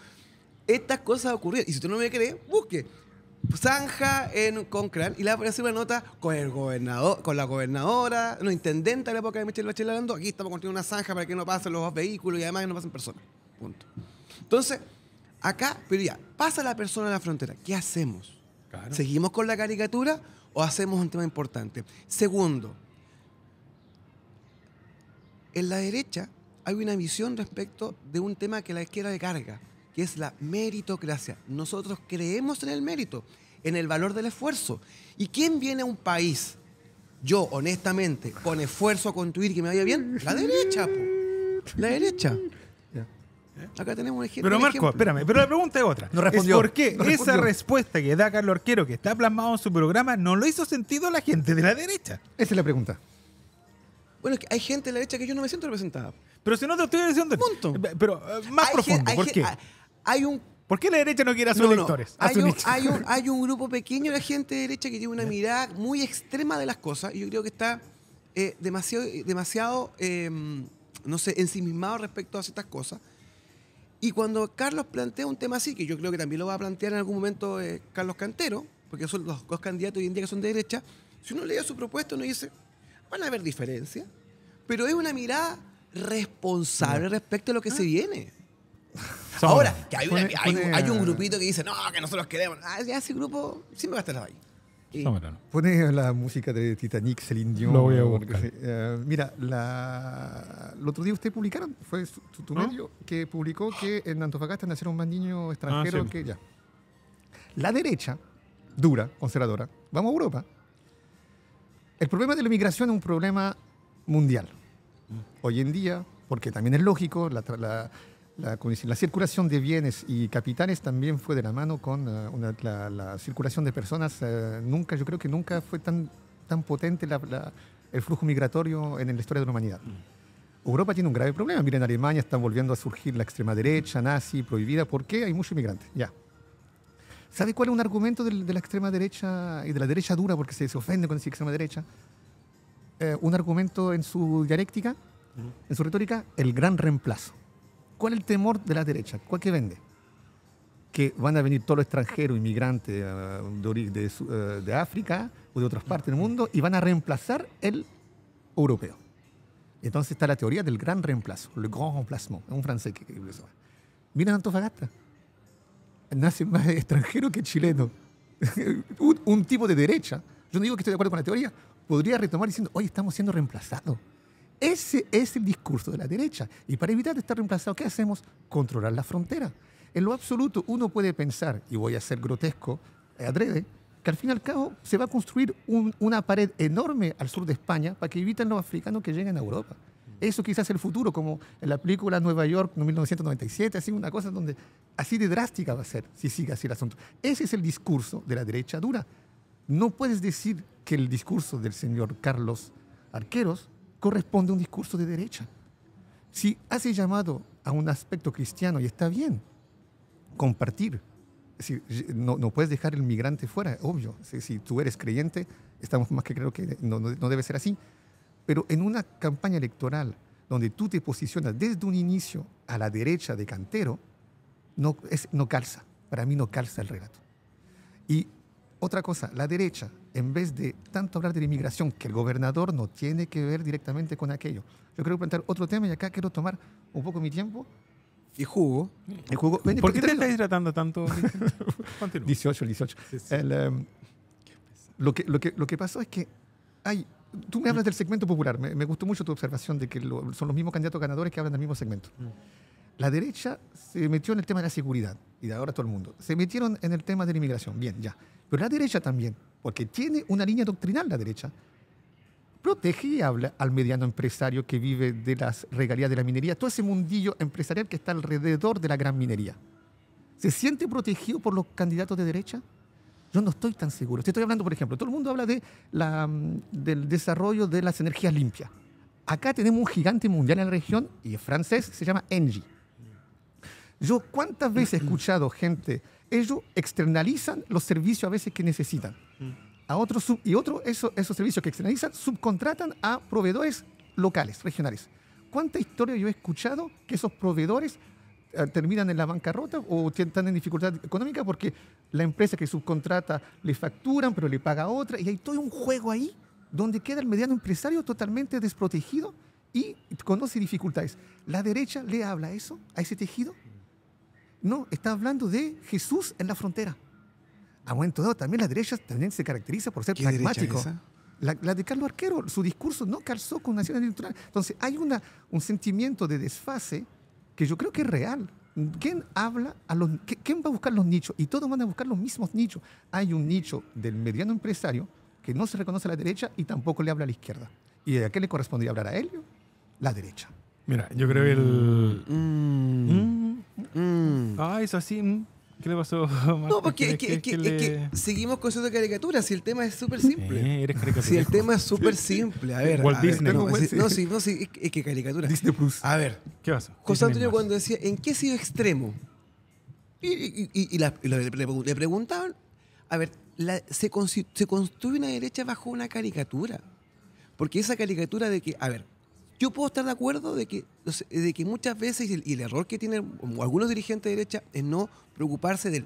Estas cosas ocurrieron. Y si tú no me cree, busque. Zanja en Concran y le va a hacer una nota con el gobernador, con la gobernadora, no, intendente de la época de Michelle Bachelet hablando, aquí estamos construyendo una zanja para que no pasen los vehículos y además que no pasen personas. Punto. Entonces, acá, pero ya, pasa la persona a la frontera. ¿Qué hacemos? ¿Seguimos con la caricatura o hacemos un tema importante? Segundo, en la derecha hay una visión respecto de un tema que la izquierda de carga, que es la meritocracia. Nosotros creemos en el mérito, en el valor del esfuerzo. ¿Y quién viene a un país, yo honestamente, con esfuerzo a construir que me vaya bien? La derecha, la derecha. ¿Eh? Acá tenemos un ejemplo. Pero Marco, espérame, pero la pregunta es otra. ¿Es ¿Por qué esa respuesta que da Carlos Arquero, que está plasmado en su programa, no lo hizo sentido a la gente de la derecha? Esa es la pregunta. Bueno, es que hay gente de la derecha que yo no me siento representada. Pero si no te estoy diciendo. Punto. Eh, pero eh, más profundo, ¿por qué? hay un ¿Por qué la derecha no quiere a sus electores? Hay, un, hay, un, grupo pequeño de la gente de derecha que tiene una mirada muy extrema de las cosas y yo creo que está demasiado, demasiado em, no sé, ensimismado respecto a ciertas cosas. Y cuando Carlos plantea un tema así, que yo creo que también lo va a plantear en algún momento eh, Carlos Cantero, porque son los dos candidatos hoy en día que son de derecha, si uno lee su propuesta uno dice, van a haber diferencias, pero es una mirada responsable respecto a lo que se ah. viene. Ahora, que hay, un grupito que dice, no, que nosotros queremos. Ah, ya ese grupo siempre va a estar ahí. Pone la música de Titanic, Celine Dion. voy a eh, mira, el otro día usted publicaron, fue tu ¿Ah? medio, que publicó que en Antofagasta nacieron más niños ah, extranjeros que ya. La derecha, dura, conservadora, vamos a Europa. El problema de la migración es un problema mundial. Mm. Hoy en día, porque también es lógico, la, la, circulación de bienes y capitales también fue de la mano con eh, la, circulación de personas. Eh, nunca, yo creo que nunca fue tan, tan potente el flujo migratorio en la historia de la humanidad. Mm. Europa tiene un grave problema. Miren, en Alemania está volviendo a surgir la extrema derecha nazi prohibida. ¿Por qué? Hay muchos inmigrantes. Ya. ¿Sabe cuál es un argumento de, la extrema derecha y de la derecha dura, porque se, se ofende con la extrema derecha? Eh, un argumento en su dialéctica, mm. en su retórica, el gran reemplazo. ¿Cuál es el temor de la derecha? ¿Cuál que vende? Que van a venir todos los extranjeros, inmigrantes eh, eh, de, África o de otras partes del mundo y van a reemplazar el europeo. Entonces está la teoría del gran reemplazo, le grand remplacement, es un francés que, Mira Miren Antofagasta. Nace más extranjero que chileno. *laughs* un, tipo de derecha. Yo no digo que estoy de acuerdo con la teoría. Podría retomar diciendo, hoy estamos siendo reemplazados. Ese es el discurso de la derecha. Y para evitar estar reemplazado, ¿qué hacemos? Controlar la frontera. En lo absoluto, uno puede pensar, y voy a ser grotesco, eh, adrede, que al fin y al cabo se va a construir una pared enorme al sur de España para que eviten los africanos que lleguen a Europa. Eso quizás es el futuro, como en la película Nueva York 1997, así una cosa donde así de drástica va a ser si sigue así el asunto. Ese es el discurso de la derecha dura. No puedes decir que el discurso del señor Carlos Arqueros corresponde a un discurso de derecha. Si hace llamado a un aspecto cristiano, y está bien, compartir. Es decir, no, no, puedes dejar el migrante fuera, obvio. Si, tú eres creyente, estamos más que creo que no, no, no debe ser así. Pero en una campaña electoral donde tú te posicionas desde un inicio a la derecha de Cantero, no, es, no calza. Para mí no calza el relato. Y otra cosa, la derecha, en vez de tanto hablar de la inmigración, que el gobernador no tiene que ver directamente con aquello, yo quiero plantear otro tema y acá quiero tomar un poco mi tiempo. Y jugo. jugo. ¿Por qué te estás tratando tanto? 18, *laughs* 18. Em, lo, que, lo, que, lo que pasó es que hay tú me hablas del segmento popular. Me, gustó mucho tu observación de que son los mismos candidatos ganadores que hablan del mismo segmento. Mm. La derecha se metió en el tema de la seguridad, y de ahora todo el mundo. Se metieron en el tema de la inmigración, bien, ya. Pero la derecha también, porque tiene una línea doctrinal la derecha, protege al mediano empresario que vive de las regalías de la minería, todo ese mundillo empresarial que está alrededor de la gran minería. ¿Se siente protegido por los candidatos de derecha? Yo no estoy tan seguro. Te estoy hablando, por ejemplo, todo el mundo habla de la, mm, del desarrollo de las energías limpias. Acá tenemos un gigante mundial en la región y es francés, se llama Engie yo cuántas veces he escuchado gente, ellos externalizan los servicios a veces que necesitan. A otros y otros eso, esos servicios que externalizan subcontratan a proveedores locales, regionales. ¿Cuánta historia yo he escuchado que esos proveedores eh, terminan en la bancarrota o están en dificultad económica porque la empresa que subcontrata le facturan, pero le paga otra, y hay todo un juego ahí donde queda el mediano empresario totalmente desprotegido y conoce dificultades. ¿La derecha le habla eso, a ese tejido? No, está hablando de Jesús en la frontera. A ah, momento dado, también la derecha también se caracteriza por ser ¿Qué pragmático. La, de Carlos Arquero, su discurso no calzó con Naciones Electoral. Entonces, hay una, un sentimiento de desfase que yo creo que es real. ¿Quién habla a quién va a buscar los nichos? Y todos van a buscar los mismos nichos. Hay un nicho del mediano empresario que no se reconoce a la derecha y tampoco le habla a la izquierda. ¿Y a qué le correspondería hablar a él? La derecha. Mira, yo creo que el. Mm. Mm. Mm. Ah, es así. ¿Qué le pasó? *laughs* No, porque es que, seguimos con eso de caricatura, si el tema es súper simple. Eh, eres si el tema es súper simple, a ver. Walt Disney. no, sí, no, sí. es que caricatura. Disney Plus. A ver. ¿Qué pasa? José Antonio cuando decía, ¿en qué ha sido extremo? Y, le preguntaban, a ver, se, se construye una derecha bajo una caricatura. Porque esa caricatura de que, a ver, yo puedo estar de acuerdo de que, de que muchas veces, y el, error que tienen algunos dirigentes de derecha es no preocuparse del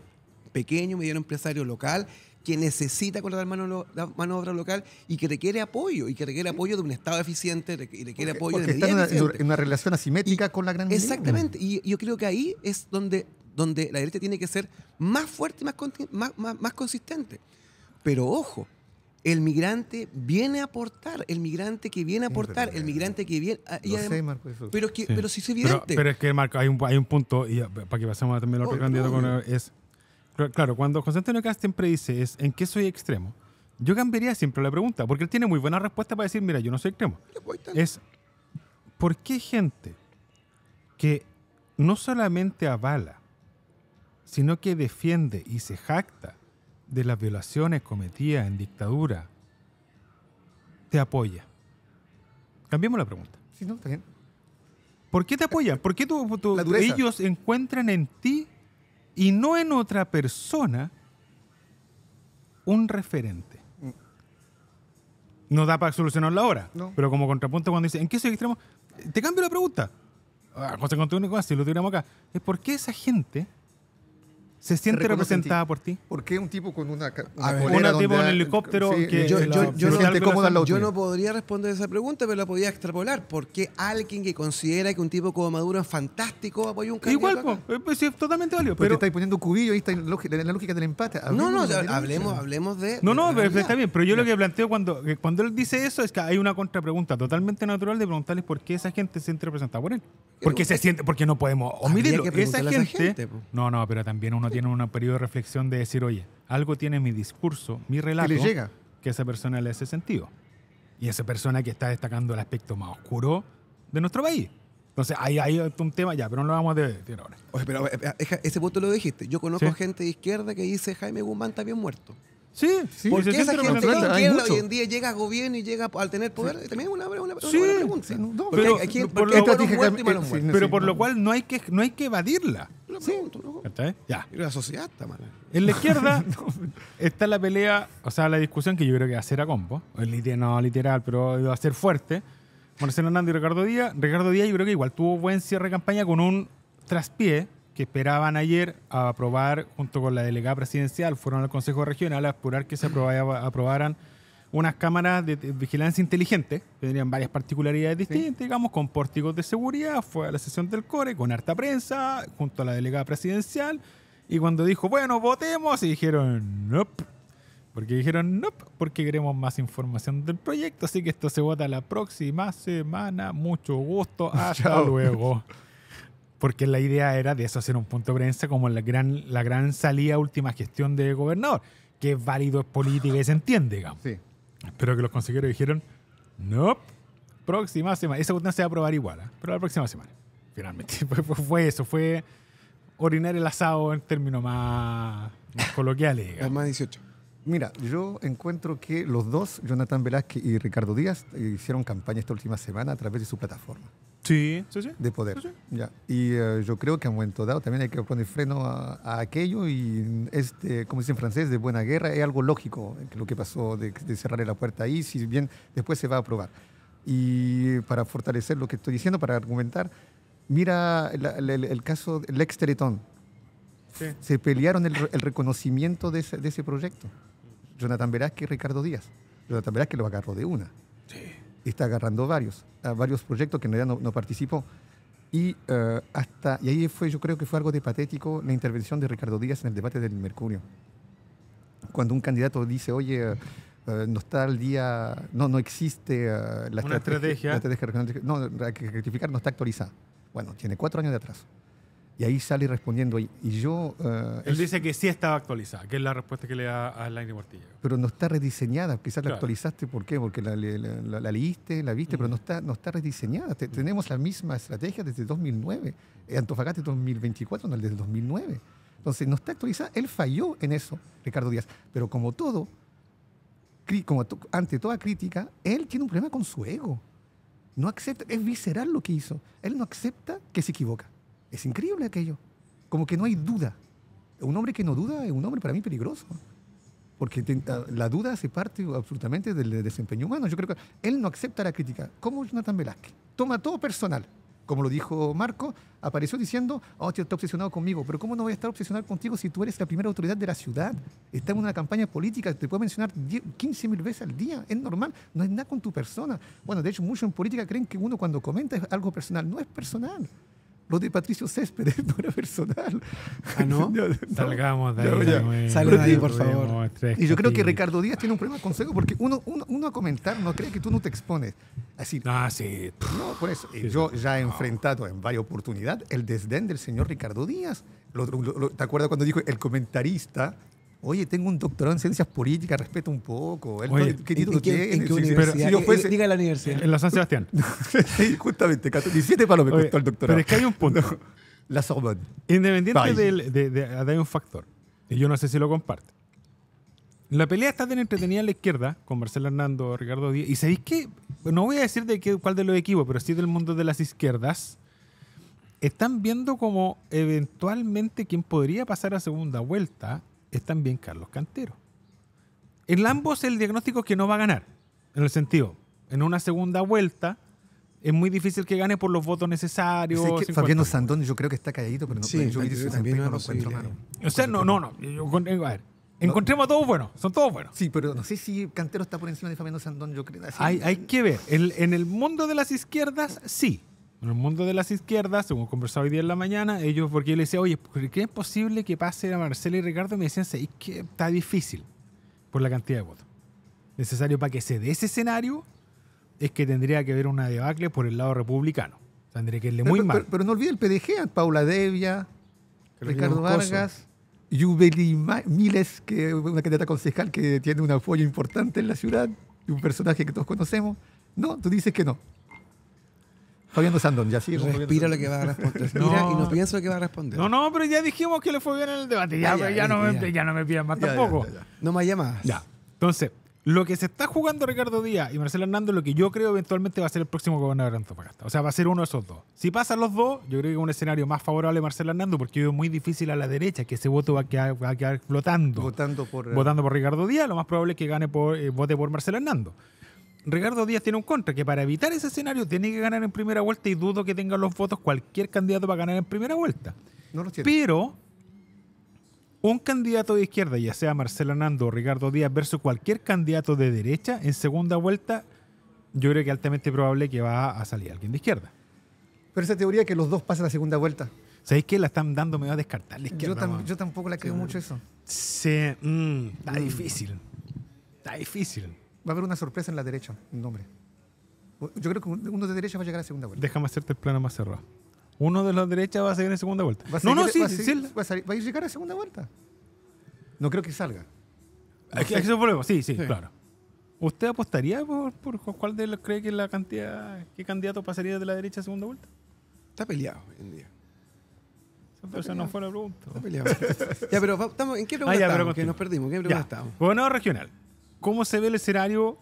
pequeño, mediano empresario local que necesita con la mano, mano de obra local y que requiere apoyo, y que requiere apoyo de un Estado eficiente, y requiere apoyo de en una, relación asimétrica con la gran Exactamente, y yo creo que ahí es donde, donde la derecha tiene que ser más fuerte y más consistente. Pero ojo, el migrante viene a aportar, el migrante que viene a aportar, el migrante que viene. A, ah, sé, Marco, Pero, si pero es evidente. Pero, es que, Marco, hay un, punto, y para que pasemos también al otro candidato, es. Claro, cuando José Antonio Cast siempre dice es ¿en qué soy extremo? Yo cambiaría siempre la pregunta, porque él tiene muy buena respuesta para decir, mira, yo no soy extremo. Pues, es ¿por qué gente que no solamente avala, sino que defiende y se jacta de las violaciones cometidas en dictadura, te apoya? Cambiemos la pregunta. Sí, no, está bien. ¿Por qué te apoya? ¿Por qué ellos encuentran en ti y no en otra persona un referente? No da para solucionarlo ahora. No. Pero como contrapunto, cuando dice, ¿en qué se extremo? Te cambio la pregunta. Ah, José Contigo, si lo tuviéramos acá. Es por qué esa gente se siente representada por ti. ¿Por qué un tipo con una, una, tipo en helicóptero que yo, yo, no, yo, no, podría responder esa pregunta, pero la podía extrapolar. ¿Por qué alguien que considera que un tipo como Maduro es fantástico apoya un candidato? Igual, eh, pues, es totalmente válido. Pues pero, te estáis poniendo cubillo, ahí está la lógica del empate. no, no, hablemos, de. No, no, está bien, pero yo lo que planteo cuando, eh, cuando él dice eso es que hay una contrapregunta totalmente natural de preguntarles por qué esa gente se siente representada por él. Porque, qué se siente, porque no podemos omitirlo. esa gente. No, no, pero también uno tiene un periodo de reflexión de decir, oye, algo tiene mi discurso, mi relato, que, esa persona le hace sentido. Y esa persona que está destacando el aspecto más oscuro de nuestro país. Entonces, ahí hay un tema ya, pero no lo vamos a decir ahora. Oye, pero ese punto lo dijiste. Yo conozco gente de izquierda que dice Jaime Guzmán está bien muerto. Sí, sí. Porque esa gente de izquierda hoy en día llega a gobierno y llega al tener poder. También es una, pregunta. pero, por lo, pero por lo cual no hay no hay que evadirla. Ya. la sociedad En la izquierda *laughs* está la pelea, o sea, la discusión que yo creo que va a ser a combo. No literal, pero va a ser fuerte. Marcelo Hernández y Ricardo Díaz. Ricardo Díaz yo creo que igual tuvo buen cierre de campaña con un traspié que esperaban ayer a aprobar junto con la delegada presidencial. Fueron al Consejo Regional a apurar que se aprobaran unas cámaras de, vigilancia inteligente, que tenían varias particularidades distintas, digamos, con pórticos de seguridad, fue a la sesión del core con harta prensa, junto a la delegada presidencial, y cuando dijo, bueno, votemos, y dijeron, no. Porque dijeron, no, nope, porque queremos más información del proyecto, así que esto se vota la próxima semana. Mucho gusto, *laughs* hasta luego. Porque la idea era de eso hacer un punto de prensa como la gran, la gran salida última gestión de gobernador, que es válido, es política y se entiende, digamos. Sí. Espero que los consejeros dijeron, no, próxima semana. Esa cuestión se va a aprobar igual, ¿ah? pero la próxima semana. Finalmente, *laughs* fue, eso, fue orinar el asado en términos más, coloquiales. Más 18. Mira, yo encuentro que los dos, Jonathan Velázquez y Ricardo Díaz, eh, hicieron campaña esta última semana a través de su plataforma. De poder. Ya. Y eh, yo creo que a un momento dado también hay que poner freno a, aquello y, este, como dicen en francés, de buena guerra, es algo lógico lo que pasó de, de cerrarle la puerta ahí, si bien después se va a aprobar. Y para fortalecer lo que estoy diciendo, para argumentar, mira el, caso del ex Teletón. Se pelearon el, reconocimiento de ese, proyecto. Jonathan verás y Ricardo Díaz. Jonathan que lo agarró de una. Sí está agarrando varios, varios proyectos que en realidad no, participó. Y, eh, hasta, y ahí fue, yo creo que fue algo de patético la intervención de Ricardo Díaz en el debate del Mercurio. Cuando un candidato dice, oye, eh, eh, no está al día, no, no existe la, estrategia, no, hay que rectificar, no está actualizada. Bueno, tiene cuatro años de atraso. Y ahí sale respondiendo. Y, yo. Eh, él dice que sí estaba actualizada, que es la respuesta que le da a Laine Mortillo Pero no está rediseñada. Quizás la actualizaste, ¿por qué? Porque la, leíste, la viste, pero no está, no está rediseñada. Tenemos la misma estrategia desde 2009. Eh, Antofagasta 2024, no, desde 2009. Entonces, no está actualizada. Él falló en eso, Ricardo Díaz. Pero como todo, ante toda crítica, él tiene un problema con su ego. No acepta, es visceral lo que hizo. Él no acepta que se equivoca. Es increíble aquello. Como que no hay duda. Un hombre que no duda es un hombre para mí peligroso. Porque ah, la duda hace parte absolutamente del desempeño humano. Yo creo que él no acepta la crítica, como Jonathan Velázquez. Toma todo personal. Como lo dijo Marco, apareció diciendo, oh, está obsesionado conmigo, pero ¿cómo no voy a estar obsesionado contigo si tú eres la primera autoridad de la ciudad? Está en una campaña política, te puedo mencionar 15 mil veces al día, es normal, no es nada con tu persona. Bueno, de hecho, muchos en política creen que uno cuando comenta es algo personal, no es personal. Rodrigo de Patricio Céspedes *laughs* no era personal. ¿Ah, no? *laughs* Salgamos de ahí. de ahí, por favor. Y yo creo que Ricardo Díaz tiene un problema con consejo porque uno, uno, a comentar no cree que tú no te expones. Así. Ah, sí. No, por eso. yo ya he enfrentado en varias oportunidades el desdén del señor Ricardo Díaz. ¿Te acuerdas cuando dijo el comentarista? Oye, tengo un doctorado en ciencias políticas, respeto un poco. ¿Qué título tiene? ¿En universidad? Eh, la universidad. En la San Sebastián. *laughs* justamente, 17 palos me costó el doctorado. Pero es que hay un punto. *laughs* la Sorbonne. Independiente de, hay un factor, y yo no sé si lo comparte. La pelea está tan entretenida en la izquierda, con Marcelo Hernando, Ricardo Díaz. Y sabéis que, no voy a decir de qué, cuál de los equipos, pero sí del mundo de las izquierdas, están viendo como eventualmente quien podría pasar a segunda vuelta es también Carlos Cantero. En ambos el diagnóstico es que no va a ganar, en el sentido, en una segunda vuelta es muy difícil que gane por los votos necesarios. Fabiano Sandón yo creo que está calladito, pero no, sí, yo, también lo encuentro O sea, no, no, no. Eh, a ver, encontremos a todos buenos, son todos buenos. Sí, pero no sé si Cantero está por encima de Fabiano Sandón, yo creo. hay, que ver. en el mundo de las izquierdas, sí. En el mundo de las izquierdas, según conversado hoy día en la mañana, ellos, porque yo le decía, oye, ¿por qué es posible que pase a Marcelo y Ricardo? Me decían, es que está difícil por la cantidad de votos. Necesario para que se dé ese escenario es que tendría que haber una debacle por el lado republicano. Tendría que irle muy mal. Pero, no olvide el PDG, Paula Devia, Ricardo Vargas. Yubeli Miles, que una candidata concejal que tiene un apoyo importante en la ciudad, y un personaje que todos conocemos. No, tú dices que no viendo Sandón, ya sí. Respira lo que va a responder. *laughs* Mira no. y no pienso que va a responder. No, no, pero ya dijimos que le fue bien en el debate. Ya, ah, pues, no, me, ya no me más tampoco. No me llamas. Ya. Entonces, lo que se está jugando Ricardo Díaz y Marcelo Hernando, lo que yo creo eventualmente va a ser el próximo gobernador de Antofagasta. O sea, va a ser uno de esos dos. Si pasan los dos, yo creo que es un escenario más favorable a Marcelo Hernando, porque es muy difícil a la derecha que ese voto va a quedar, flotando. Votando por, eh, votando por Ricardo Díaz, lo más probable es que gane por, eh, vote por Marcelo Hernando. Ricardo Díaz tiene un contra, que para evitar ese escenario tiene que ganar en primera vuelta y dudo que tenga los votos cualquier candidato va a ganar en primera vuelta. No lo Pero un candidato de izquierda, ya sea Marcelo Nando o Ricardo Díaz, versus cualquier candidato de derecha, en segunda vuelta, yo creo que es altamente probable que va a salir alguien de izquierda. Pero esa teoría que los dos pasen a segunda vuelta. ¿Sabéis que la están dando va a descartar la izquierda? Yo, tampoco la creo mucho eso. Sí, mm, está mm. difícil. Está difícil va a haber una sorpresa en la derecha, un nombre. Yo creo que uno de derecha va a llegar a segunda vuelta. Déjame hacerte el plano más cerrado. Uno de la derecha va a seguir en segunda vuelta. no, no, sí, va a, sí, va a, salir, llegar a segunda vuelta. No creo que salga. No aquí, ser es sí, sí, claro. ¿Usted apostaría por, cuál de los cree que la cantidad, qué candidato pasaría de la derecha a segunda vuelta? Está peleado hoy en día. esa no fue la pregunta. Está peleado. *laughs* ya, pero estamos, ¿en qué pregunta ah, ya, Que nos perdimos. qué pregunta estamos? Gobernador regional cómo se ve el escenario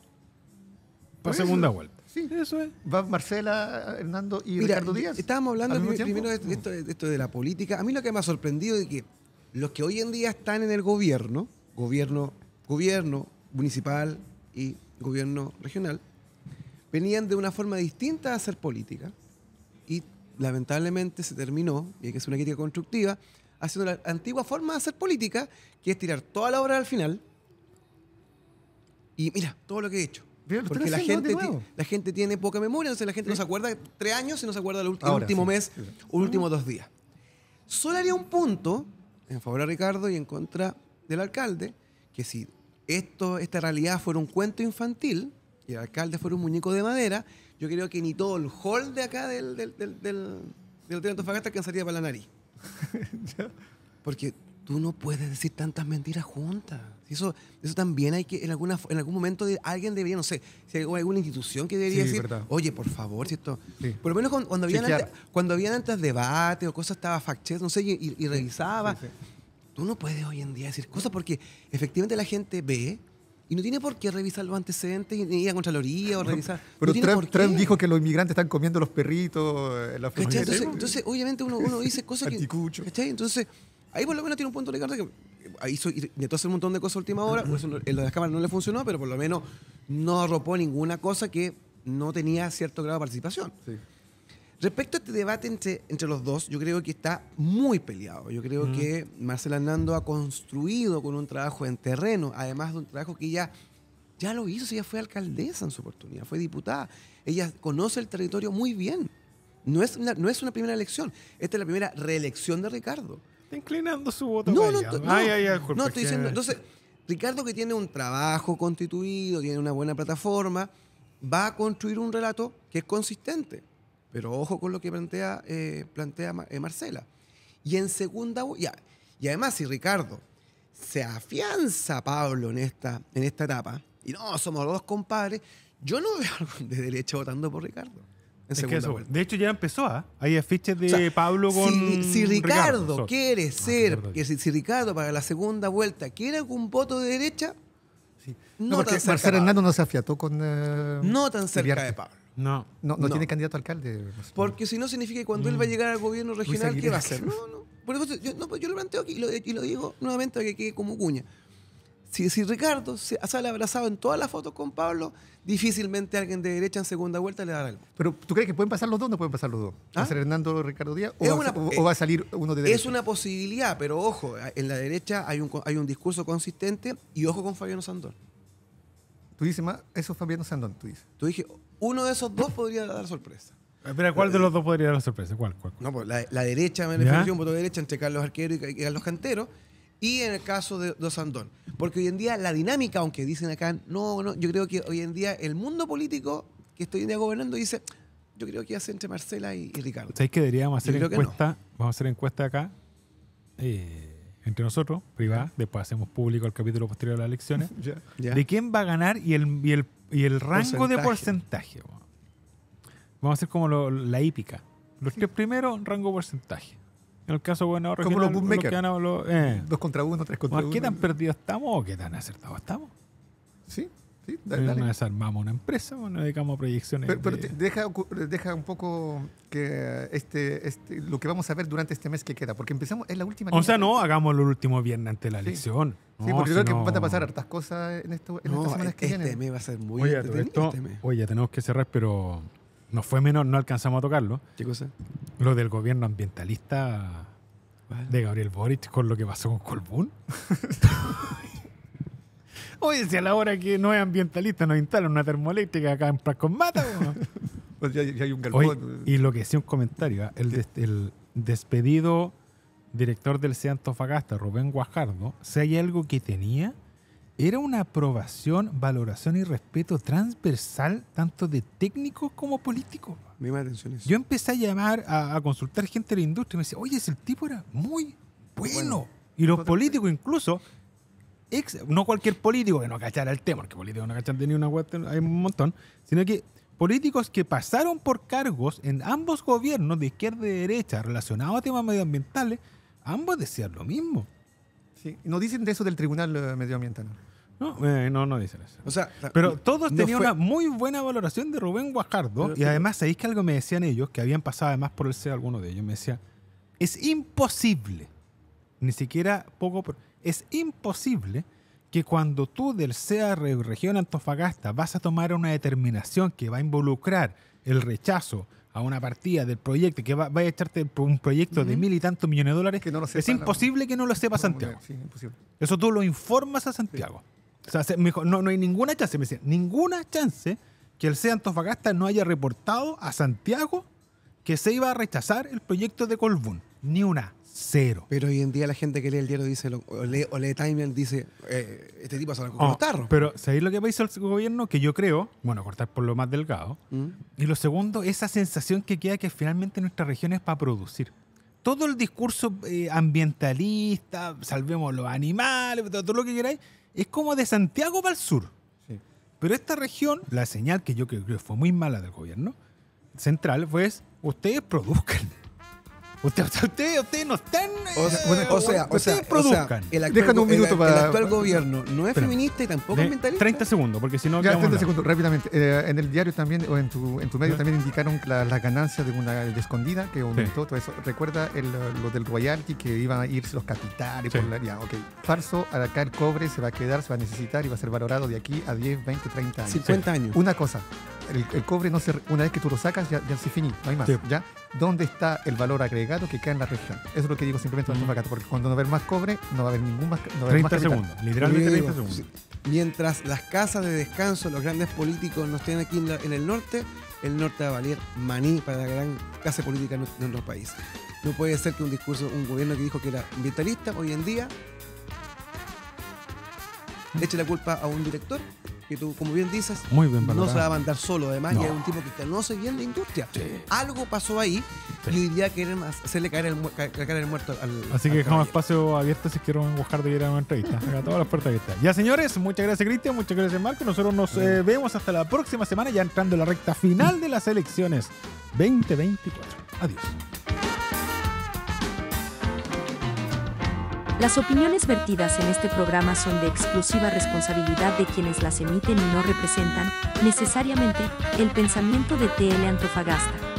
para segunda vuelta. Sí, eso es. Va Marcela, Hernando y Ricardo Díaz. Estábamos hablando primero, de, esto, de la política. A mí lo que me ha sorprendido es que los que hoy en día están en el gobierno, gobierno, gobierno municipal y gobierno regional, venían de una forma distinta a hacer política y lamentablemente se terminó, y hay que hacer una crítica constructiva, haciendo la antigua forma de hacer política, que es tirar toda la obra al final, y mira, todo lo que he hecho. Porque la gente, la gente tiene poca memoria, entonces la gente no se acuerda de tres años y no se acuerda del último mes, último último dos días. Solo haría un punto en favor de Ricardo y en contra del alcalde, que si esto, esta realidad fuera un cuento infantil y el alcalde fuera un muñeco de madera, yo creo que ni todo el hall de acá del, del, del, del, del Antofagasta alcanzaría para la nariz. *laughs* Porque tú no puedes decir tantas mentiras juntas. Eso, eso también hay que, en, alguna, en algún momento alguien debería, no sé, si hay alguna institución que debería decir, oye, por favor, cierto esto... Por lo menos cuando, habían, antes, debates o cosas, estaba fact no sé, y, revisaba. tú no puedes hoy en día decir cosas porque efectivamente la gente ve, y no tiene por qué revisar los antecedentes ni ir a Contraloría o revisar. Pero Trump, dijo que los inmigrantes están comiendo los perritos Entonces, obviamente, uno, uno dice cosas que. ¿cachai? Entonces, Ahí por lo menos tiene un punto de que hizo, eh, intentó hacer un montón de cosas última hora, de las cámaras no le funcionó, pero por lo menos no arropó ninguna cosa que no tenía cierto grado de participación. Respecto a este debate entre, los dos, yo creo que está muy peleado. Yo creo que Marcela Hernando ha construido con un trabajo en terreno, además de un trabajo que ella ya lo hizo, ella fue alcaldesa en su oportunidad, fue diputada. Ella conoce el territorio muy bien. No es no es una primera elección, esta es la primera reelección de Ricardo. Está inclinando su voto. No, no, no, no estoy diciendo. Entonces, Ricardo, que tiene un trabajo constituido, tiene una buena plataforma, va a construir un relato que es consistente. Pero ojo con lo que plantea, eh, plantea eh, Marcela. Y en segunda. Ya, y además, si Ricardo se afianza Pablo en esta, en esta etapa, y no, somos los dos compadres, yo no veo *laughs* algo de derecha votando por Ricardo. De hecho, ya empezó. ¿ah? Hay afiches de Pablo con. Si, Ricardo, quiere ah, ser. que si, Ricardo para la segunda vuelta quiere algún voto de derecha. No, tan cerca no afiató con. no tan cerca de Pablo. No. no. tiene candidato a alcalde. Porque si no significa que cuando él va a mm. llegar al gobierno regional, ¿qué va a hacer? No, no. yo, no, pues lo planteo y lo, y lo digo nuevamente para que quede como cuña. Si, Ricardo se sale abrazado en todas las fotos con Pablo, difícilmente alguien de derecha en segunda vuelta le dará algo. Pero ¿tú crees que pueden pasar los dos? ¿No pueden pasar los dos? ¿Va ¿Ah? Hernando Ricardo Díaz? O, va, a eh, salir uno de derecha? Es una posibilidad, pero ojo, en la derecha hay un, hay un discurso consistente y ojo con Fabiano Sandón. Tú dices más, eso es Fabiano Sandón, tú dices. Tú dije, uno de esos dos podría dar sorpresa. Ah, ¿cuál de los dos podría dar sorpresa? ¿Cuál? No, pues la, derecha, me refiero un voto de derecha entre Carlos Arquero y Carlos Cantero y en el caso de, Dos Andón Porque hoy en día la dinámica, aunque dicen acá, no, no, yo creo que hoy en día el mundo político que estoy hoy en día gobernando dice, yo creo que hace entre Marcela y, Ricardo. ¿Sabéis qué deberíamos hacer encuesta? Vamos a hacer encuesta acá, eh, entre nosotros, privada, después hacemos público el capítulo posterior de las elecciones, *laughs* de quién va a ganar y el, y el, y el rango de porcentaje. Vamos a hacer como la hípica. Los tres primeros, rango porcentaje. En el caso bueno, ahora. Como los bookmakers. Eh. Dos contra uno, tres contra uno. ¿Qué tan perdidos estamos o qué tan acertados estamos? Sí, sí, eh, dale. desarmamos una empresa o nos dedicamos a proyecciones. Pero, deja, deja un poco este, este, lo que vamos a ver durante este mes que queda, porque empezamos, es la última. O sea, no, hagamos lo el último viernes ante la elección. sí, porque creo que van a pasar hartas cosas en, esto, estas semanas que este vienen. este mes va a ser muy oye, oye, tenemos que cerrar, pero nos fue menos, no alcanzamos a tocarlo. ¿Qué cosa? Lo del gobierno ambientalista de Gabriel Boric con lo que pasó con Colbún. *laughs* Oye, si a la hora que no es ambientalista nos instala una termoeléctrica acá en Plascon Mata. *laughs* Pues y lo que decía un comentario. ¿ah? El, el, despedido director del CEA Antofagasta, Rubén Guajardo, si hay algo que tenía, era una aprobación, valoración y respeto transversal tanto de técnico como político. Me atención eso. Yo empecé a llamar, a, consultar gente de la industria y me decía, oye, ese tipo era muy bueno. y los políticos incluso, no cualquier político que no cachara el tema, porque políticos no cachan de ni una hay un montón, sino que políticos que pasaron por cargos en ambos gobiernos, de izquierda y derecha, relacionados a temas medioambientales, ambos decían lo mismo. no dicen de eso del Tribunal Medioambiental. Eh, no, no, no dicen eso. O sea, pero todos tenían una muy buena valoración de Rubén Guajardo. y además, sabéis que algo me decían ellos, que habían pasado además por el C alguno de ellos, me decía es imposible, ni siquiera poco, es imposible que cuando tú del SEA región Antofagasta vas a tomar una determinación que va a involucrar el rechazo a una partida del proyecto, que va, a echarte un proyecto de mil y tantos millones de dólares, es imposible que no lo sepa Santiago. Eso tú lo informas a Santiago. O sea, no, no hay ninguna chance, me decía, ninguna chance que el C. Antofagasta no haya reportado a Santiago que se iba a rechazar el proyecto de Colbún. Ni una. Cero. Pero hoy en día la gente que lee el diario dice, o, lee, Time dice, eh, este tipo se lo los Pero ¿sabéis lo que hizo el gobierno? Que yo creo, bueno, cortar por lo más delgado. Mm. Y lo segundo, esa sensación que queda que finalmente nuestra región es para producir todo el discurso eh, ambientalista, salvemos los animales, todo, lo que queráis, es como de Santiago para el sur. Pero esta región, la señal que yo creo que fue muy mala del gobierno central, fue ustedes produzcan. Usted, usted no están. O, sea, un minuto el, para. El actual gobierno no es feminista y tampoco es mentalista 30 segundos, porque si no. Ya, 30 segundos, rápidamente. Eh, en el diario también, o en tu, en tu medio, también indicaron las la ganancia de una escondida que aumentó todo eso. Recuerda el, lo del royalty que iban a irse los capitales. ya, ok. Farso, acá el cobre se va a quedar, se va a necesitar y va a ser valorado de aquí a 10, 20, 30 años. 50 años. Una cosa. El, cobre no se, una vez que tú lo sacas ya, se finí, no hay más. ¿ya? dónde está el valor agregado que cae en la región. Eso es lo que digo simplemente mm. porque cuando no va a haber más cobre, no va a haber ningún más. 30 segundos, literalmente 30 segundos. Mientras las casas de descanso, los grandes políticos no estén aquí en, el norte, el norte va a valer maní para la gran casa política de nuestro país. No puede ser que un discurso, un gobierno que dijo que era vitalista, hoy en día eche la culpa a un director que tú, como bien dices, no se va a mandar solo. Además, y un tipo que conoce bien la industria. Algo pasó ahí y hoy día quieren hacerle caer el, el muerto al. Así que dejamos espacio abierto si quieren buscar de ir a una entrevista. Acá todas las puertas Ya, señores, muchas gracias, Cristian. Muchas gracias, Marco. Nosotros nos eh, vemos hasta la próxima semana, ya entrando en la recta final de las elecciones 2024. Adiós. Las opiniones vertidas en este programa son de exclusiva responsabilidad de quienes las emiten y no representan, necesariamente, el pensamiento de TL Antofagasta.